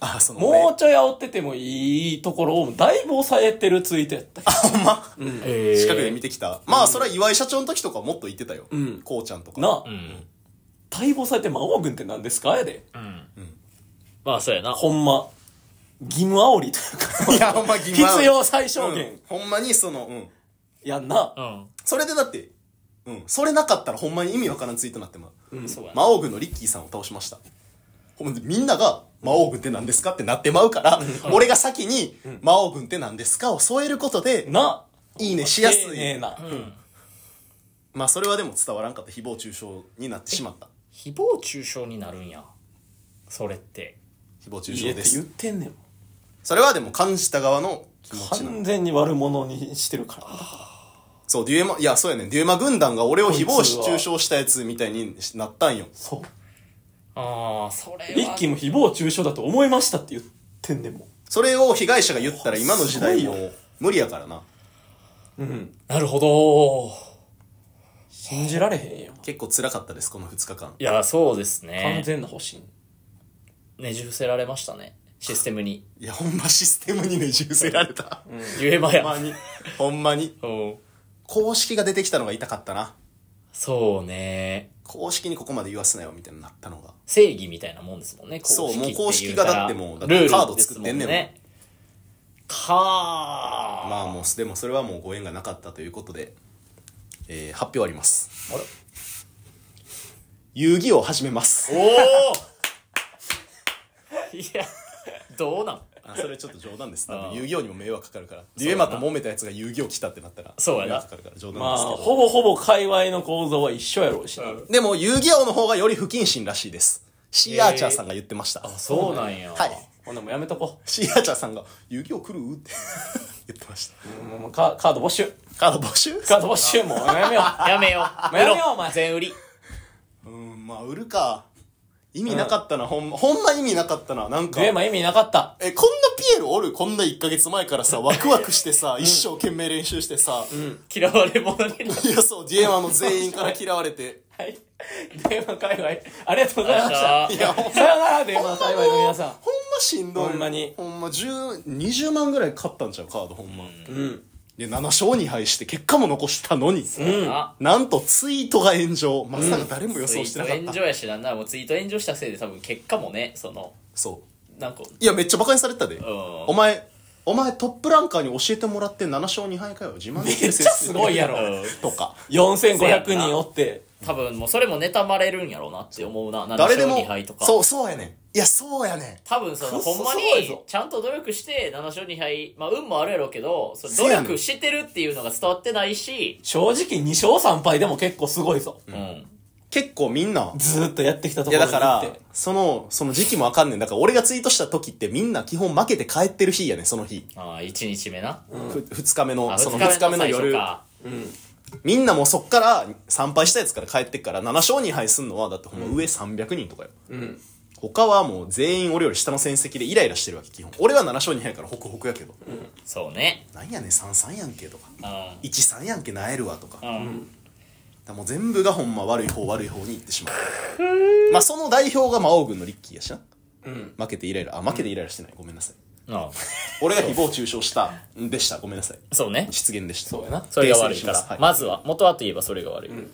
あ、その、もうちょい煽っててもいいところを、だいぶ抑えてるツイートやったあ、ほんま、うん近くで見てきた。まあ、それは岩井社長の時とかもっと言ってたよ。うん。こうちゃんとか。な、うん。だいぶ抑えて、魔王軍って何ですかやで。うん。うん。まあ、そうやな。ほんま。義務煽りというか。いや、ほんま義務必要最小限、ほんまにその、うん。やんな。うん。それでだって、うんそれなかったらほんまに意味わからんツイートになってまう、うん魔王軍のリッキーさんを倒しましたほんでみんなが魔王軍って何ですかってなってまうから、俺が先に魔王軍って何ですかを添えることで、いいねしやすい。ええな。うんまあそれはでも伝わらんかった誹謗中傷になってしまった。誹謗中傷になるんやそれって誹謗中傷って言ってんねんそれはでも感じた側の気持ちの完。全に悪者にしてるからそう、デュエマ、いや、そうやねデュエマ軍団が俺を誹謗中傷したやつみたいになったんよ。そう。ああ、それ一気も誹謗中傷だと思いましたって言ってんねんもそれを被害者が言ったら今の時代よ。無理やからな。うんなるほど。信じられへんよ結構辛かったです、この2日間。いや、そうですね。完全な保身ねじ伏せられましたね。システムに。いや、ほんまシステムにねじ伏せられた。デュエマや。ほんまに。うん公式が出てきたのが痛かったな。そうね。公式にここまで言わせなよみたいになったのが。正義みたいなもんですもんね、公式そう、もう公式がだってもう、だってカード作ってんねんもん。ね、かー。まあもう、でもそれはもうご縁がなかったということで、えー、発表あります。あれ遊戯を始めます。おおいや、どうなんあそれちょっと冗談です多分遊戯王にも迷惑かかるからデュエマと揉めたやつが遊戯王来たってなったらそうやなかかるから冗まあ、談ですけど、ほぼほぼ界隈の構造は一緒やろうしでも遊戯王の方がより不謹慎らしいですシーアーチャーさんが言ってました、そうなんや。はいほんならもうやめとこシーアーチャーさんが「遊戯王来る?」って言ってましたもうカカード募集。カード募集カード募集もうやめよう。やめよう。やめよう全売り。うんまあ売るか意味なかったな、ほんま、ほんま意味なかったな、なんか。グエマ意味なかった。え、こんなピエロおるこんな1ヶ月前からさ、ワクワクしてさ、一生懸命練習してさ、嫌われ者になる。いや、そう、ディエマの全員から嫌われて。はい。電話界隈、ありがとうございました。いや、ほんま、さよなら、電話界隈の皆さん。ほんましんどい。ほんまにほんま、10、20万ぐらい買ったんちゃう、カード、ほんま。うん。で、7勝2敗して結果も残したのに、うんなんとツイートが炎上。まさか誰も予想してなかった。炎上やしなんならもうツイート炎上したせいで多分結果もねそのそう。なんかいや、めっちゃ馬鹿にされてたで。ん。お前、お前トップランカーに教えてもらって7勝2敗かよ自慢めっちゃすごいやろ とか4500人おって多分もうそれも妬まれるんやろうなって思うな誰でも2敗とかそうそうやねんいやそうやねん多分そのほんまにちゃんと努力して7勝2敗まあ運もあるやろうけどそ努力してるっていうのが伝わってないし正直2勝3敗でも結構すごいぞうん結構みんな、ずっとやってきたところだからその、その時期もわかんねん。だから俺がツイートした時ってみんな基本負けて帰ってる日やねん、その日。ああ、1日目な。ふ二日目の、その二日目の夜。うんみんなもうそっから参拝したやつから帰ってっから、7勝2敗すんのは、だってほんま上300人とかよ。うん他はもう全員俺より下の戦績でイライラしてるわけ、基本。俺は7勝2敗やからホクホクやけど。そうね。なんやねん、3-3やんけとか。うん。1-3やんけなえるわとか。うん。だもう全部がほんま悪い方悪い方に行ってしまう。まあその代表が魔王軍のリッキーやしな。うん。負けてイライラ、あ、負けてイライラしてない。ごめんなさい。ああ 俺が誹謗中傷したでしたごめんなさいそうね失言でしたそうやなそれが悪いから、はい、まずは元はといえばそれが悪いうん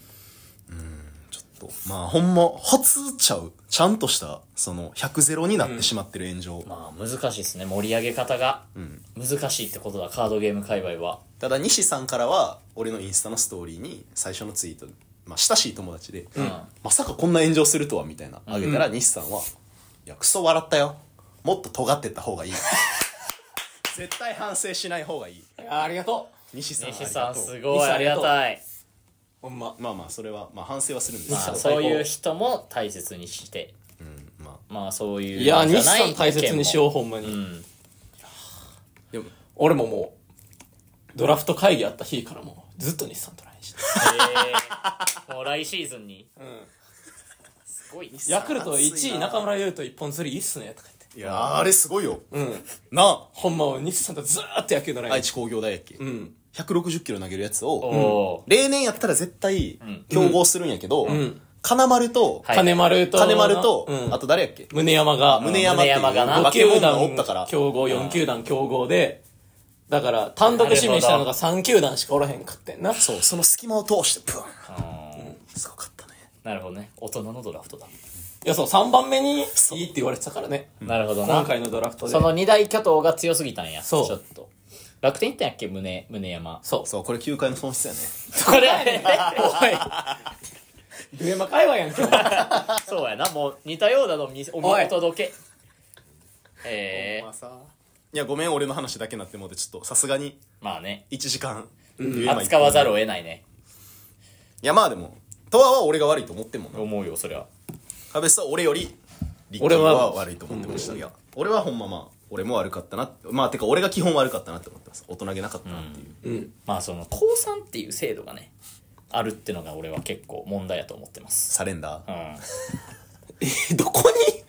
ちょっとまあほんま初ちゃうちゃんとしたその100ゼロになってしまってる炎上、うん、まあ難しいですね盛り上げ方が、うん、難しいってことだカードゲーム界隈はただ西さんからは俺のインスタのストーリーに最初のツイート、まあ、親しい友達で、うんまさかこんな炎上するとはみたいなあげたら西さんは「いやクソ笑ったよもっと尖ってった方がいい」「絶対反省しない方がいいあありがと」西さん西さんすごいありがたいほんままあまあそれは、まあ、反省はするんですけまあ、そういう人も大切にしてうんまあまあそういういや西さん大切にしようほんまうに、ん、でも俺ももドラフト会議あった日からもうずっと西さんと LINE してー、もう来シーズンにうん、すごいヤクルト1位中村優斗一本釣りいいっすねとか言っていやーあれすごいよ。うんなあ、ほんまは西さんとずーっと野球の LINE 愛知工業大やっけ、うん160キロ投げるやつおを、お例年やったら絶対競合するんやけど、ん金丸と、金丸と金丸と、うんあと誰やっけ胸山が胸山っていう胸山がな5球団おったから強豪4球団強豪でだから、単独指名したのが3球団しかおらへんかってんな。そう、その隙間を通して、ブーン。すごかったね。なるほどね。大人のドラフトだ。いや、そう、3番目にいいって言われてたからね。なるほど今回のドラフトで。その二大巨頭が強すぎたんや。そうちょっと。楽天行ったんやっけ胸、胸山。そう。そう、これ球界の損失やね。これ おい。上間会話やんけ。そうやな。もう似たようなのお見事ど届け。えーまさ、いやごめん俺の話だけなってもうてちょっとさすがにまあね1時間扱わざるを得ないねいやまあでもとわは俺が悪いと思ってもん思うよそりゃカベスは俺よりリッキーは悪いと思ってましたいや俺はほんままあ俺も悪かったなまあてか俺が基本悪かったなって思ってます大人げなかったなっていう、うんうん、まあその高3っていう制度がねあるってのが俺は結構問題やと思ってますサレンダーうんえ、どこに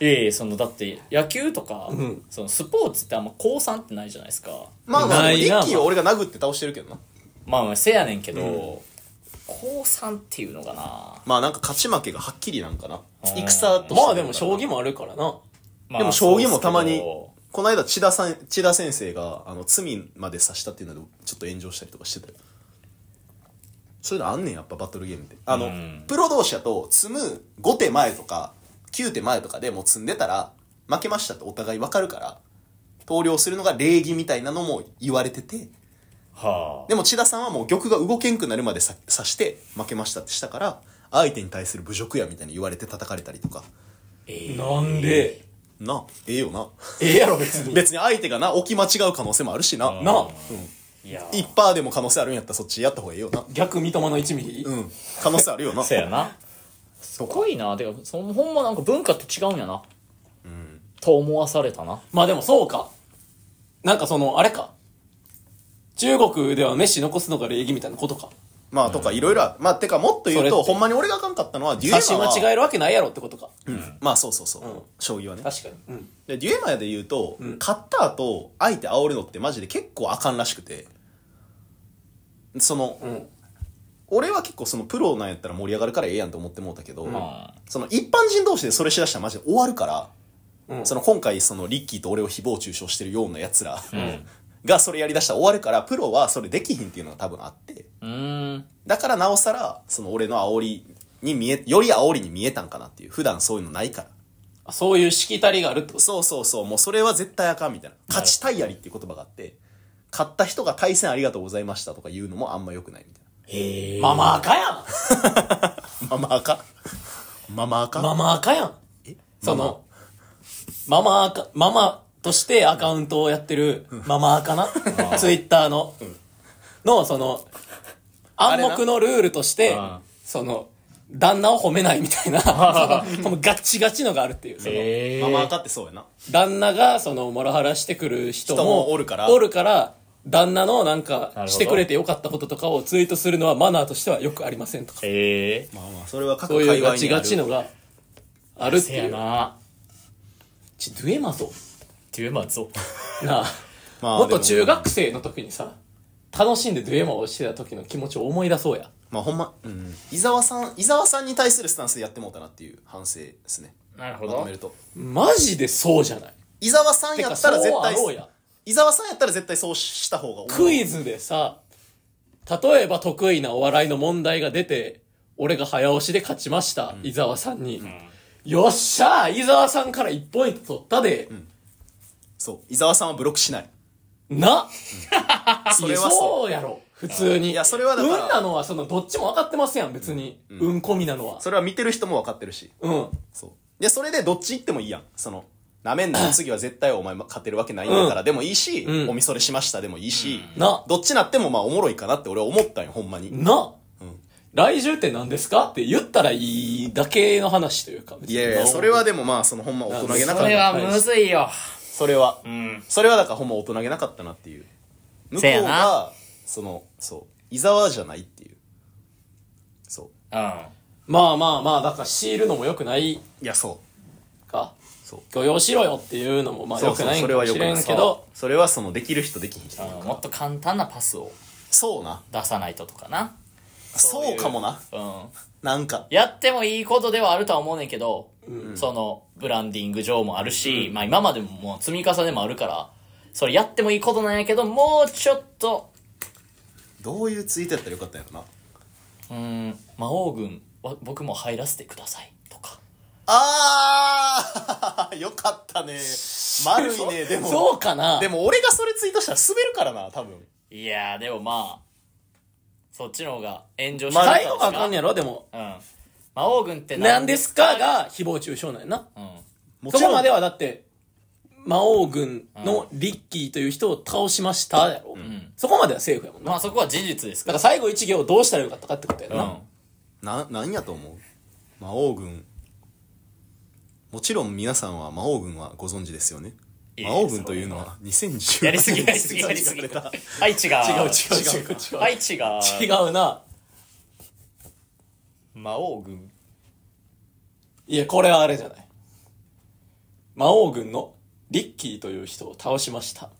いやいやそのだって野球とか、うんそのスポーツってあんま降参ってないじゃないですかまあまあ、一気に俺が殴って倒してるけどな。まあまあせやねんけど、降参っていうのかなまあなんか勝ち負けがはっきりなんかな。戦として。まあでも将棋もあるからな。まあでも将棋もたまにこの間千田さん、千田先生が、あの、罪まで刺したっていうので、ちょっと炎上したりとかしてたよ。そういうのあんねん、やっぱバトルゲームって。あの、プロ同士だと、積む5手前とか、9手前とかでもう積んでたら、負けましたってお互い分かるから、投了するのが礼儀みたいなのも言われてて、はあ、でも千田さんはもう玉が動けんくなるまでさ刺して負けましたってしたから相手に対する侮辱やみたいに言われて叩かれたりとか、えー、なんでなええよなええやろ別に 別に相手がな置き間違う可能性もあるしななあ、うん、いや1%でも可能性あるんやったらそっちやった方がええよな逆三笘の1ミリうん可能性あるよな そやなすごいなでかそのほんまなんか文化って違うんやなうんと思わされたなまあでもそうか。なんかその、あれか。中国では飯残すのが礼儀みたいなことか。まあとかいろいろあまあてかもっと言うとほんまに俺があかんかったのはデュエマしは間違えるわけないやろってことか。うんまあそうそうそう、うん将棋はね確かに。うん。でデュエマで言うと、ん勝った後相手煽るのってマジで結構あかんらしくてその、うん俺は結構そのプロなんやったら盛り上がるからええやんと思ってもうたけど、その一般人同士でそれしだしたらマジで終わるから、その今回そのリッキーと俺を誹謗中傷してるようなやつら、がそれやりだしたら終わるからプロはそれできひんっていうのが多分あってだからなおさらその俺の煽りに見えより煽りに見えたんかなっていう普段そういうのないからそういうしきたりがあるってことそうそうそうもうそれは絶対あかんみたいな勝ちたいやりっていう言葉があって勝った人が対戦ありがとうございましたとか言うのもあんま良くないみたいなへえ。ママ赤やん ママ赤ママ赤ママ赤やんえその、ママ赤、ママとしてアカウントをやってるママ赤な、ツイッターの、の、その、暗黙のルールとして、その、旦那を褒めないみたいな、そのガチガチのがあるっていう。その、ママ赤ってそうやな。旦那が、その、モラハラしてくる人人もおるから、おるから、旦那のなんかしてくれてよかったこととかをツイートするのはマナーとしてはよくありませんとかええまあまあ、それは各そういうガチガチのがあるっていやうなちデュエマゾデュエマゾなあ、まあもっと中学生の時にさ楽しんでデュエマをしてた時の気持ちを思い出そうやまあほんま、うん。伊沢さん、伊沢さんに対するスタンスでやってもうたなっていう反省ですね。なるほまとどめると。マジでそうじゃない伊沢さんやったらそう絶対、ろうや伊沢さんやったら絶対そうした方がクイズでさ、例えば得意なお笑いの問題が出て、俺が早押しで勝ちました、伊沢さんに。よっしゃー伊沢さんから1ポイント取ったで、そう伊沢さんはブロックしないな、それはそうそうやろ普通に。いやそれはだから運なのは、その、どっちも分かってますやん、別に。運込みなのは。それは見てる人も分かってるしうん。そうでそれでどっち行ってもいいやんそのなめんな。次は絶対お前勝てるわけないんだからでもいいし、うんおみそれしましたでもいいし、などっちなってもまあおもろいかなって俺は思ったんよ、ほんまに。な、来週って何ですかって言ったらいいだけの話というか。いやいや、それはでもまあ、そのほんま大人げなかった。それはむずいよ。それは。うん。それはだからほんま大人げなかったなっていう。向こうがな、その、そう、伊沢じゃないっていう。そううん。まあまあまあ、だから強いるのも良くない。いや、そう。そう許容しろよっていうのもまあそくないんれかはもよしくれなんいけどそうそれはそのできる人できひん人もっと簡単なパスをそうな出さないととかなそううかもなうんなんかやってもいいことではあるとは思うねんけど、そのブランディング上もあるし、まあ今までももう積み重ねもあるからそれやってもいいことなんやけどもうちょっとどういうツイートやったらよかったんやろなうん魔王軍は僕も入らせてくださいあー よかったね。丸いね、でも。そうかなでも俺がそれツイートしたら滑るからな、多分。いやー、でもまあ、そっちの方が炎上して最後かあかんねやろでも。うん。魔王軍って何ですかが誹謗中傷なんやな。うん。そこまではだって、魔王軍のリッキーという人を倒しましたやろ、うん、そこまではセーフやもんな。まあそこは事実ですから。だから最後一行どうしたらよかったかってことやな。うん。な、何やと思う魔王軍。もちろん皆さんは魔王軍はご存知ですよね魔王軍というのは2010やりすぎやりすぎやりすぎ違う愛知が違う違う違う違う愛知が違うな魔王軍いやこれはあれじゃない魔王軍のリッキーという人を倒しました、ん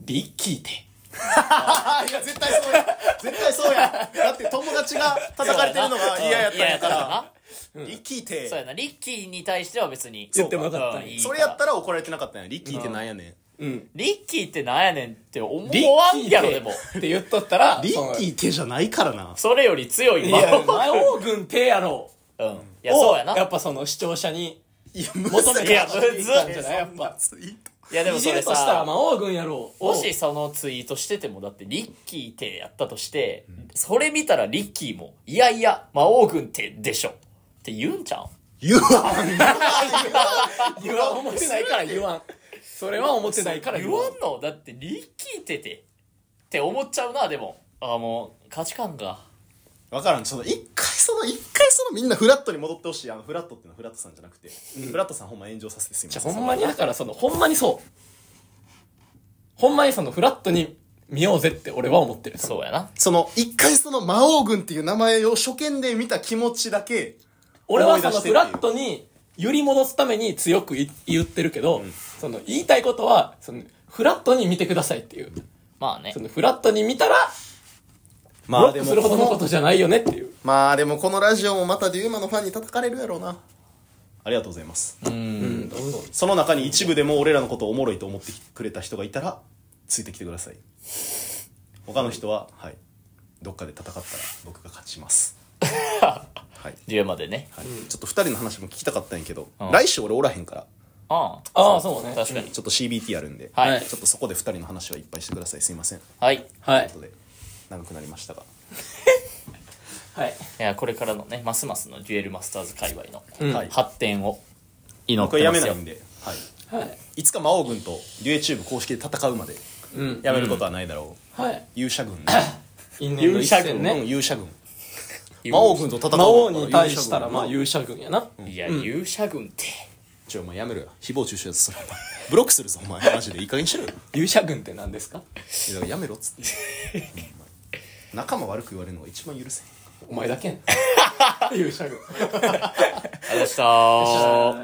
リッキーって いや絶対そうや絶対そうやだって友達が叩かれてるのが嫌やったんやからリッキーってそうやな、リッキーに対しては別に。言ってもよかったそれやったら怒られてなかったんやリッキーってなんやねんうん。リッキーってなんやねんって思わんやろ、でも。って言っとったら、リッキーってじゃないからなそれより強いいや、魔王軍手やろ。うん。いや、そうやな。やっぱその視聴者にいやむ求めていやじゃないやっぱ。いや、でもそれるしたら魔王軍やろ。う。もしそのツイートしてても、だってリッキーってやったとして、それ見たらリッキーも、いやいや、魔王軍ってでしょ。って言うんちゃう言わん言わん思ってないから言わんそれは思ってないから言言わんのだってリキててって思っちゃうなでもああもう価値観が分からんその一回その一回そのみんなフラットに戻ってほしいあのフラットっていうのはフラットさんじゃなくて、フラットさんほんま炎上させてすみじゃませんほんまにだからそのほんまにそうほんまにそのフラットに見ようぜって俺は思ってるそうやなその一回その魔王軍っていう名前を初見で見た気持ちだけ俺はそのフラットに揺り戻すために強く言ってるけど、うん、その言いたいことは、そのフラットに見てくださいっていう。まあね。そのフラットに見たら、まあでも。するほどのことじゃないよねっていう。まあでもこのラジオもまたデューマのファンに叩かれるやろうな。ありがとうございます。うん。その中に一部でも俺らのことをおもろいと思ってくれた人がいたら、ついてきてください。他の人は、はい。どっかで戦ったら僕が勝ちます。はい、10 までね、はい、ちょっと2人の話も聞きたかったんやけど、うん来週俺おらへんからあああそうね確かにちょっと CBT あるんで、はいちょっとそこで2人の話はいっぱいしてくださいすいません、はいということで長くなりましたが はいいやこれからのねますますのデュエルマスターズ界隈の、はい発展を祈っこれてやまめないよんで、はい、はいいつか魔王軍とデュエチューブ公式で戦うまでうんやめることはないだろう、はい勇者軍ね 因縁の一戦ね勇者軍魔王軍と戦う魔王に対したらまあ勇者軍やな、いや、勇者軍ってちょお前やめろよ誹謗中傷やつそれブロックするぞお前マジでいい加減にしろよ勇者軍って何ですかいややめろっつって 仲間悪く言われるのが一番許せんお前だけやん 勇者軍ありがとうございました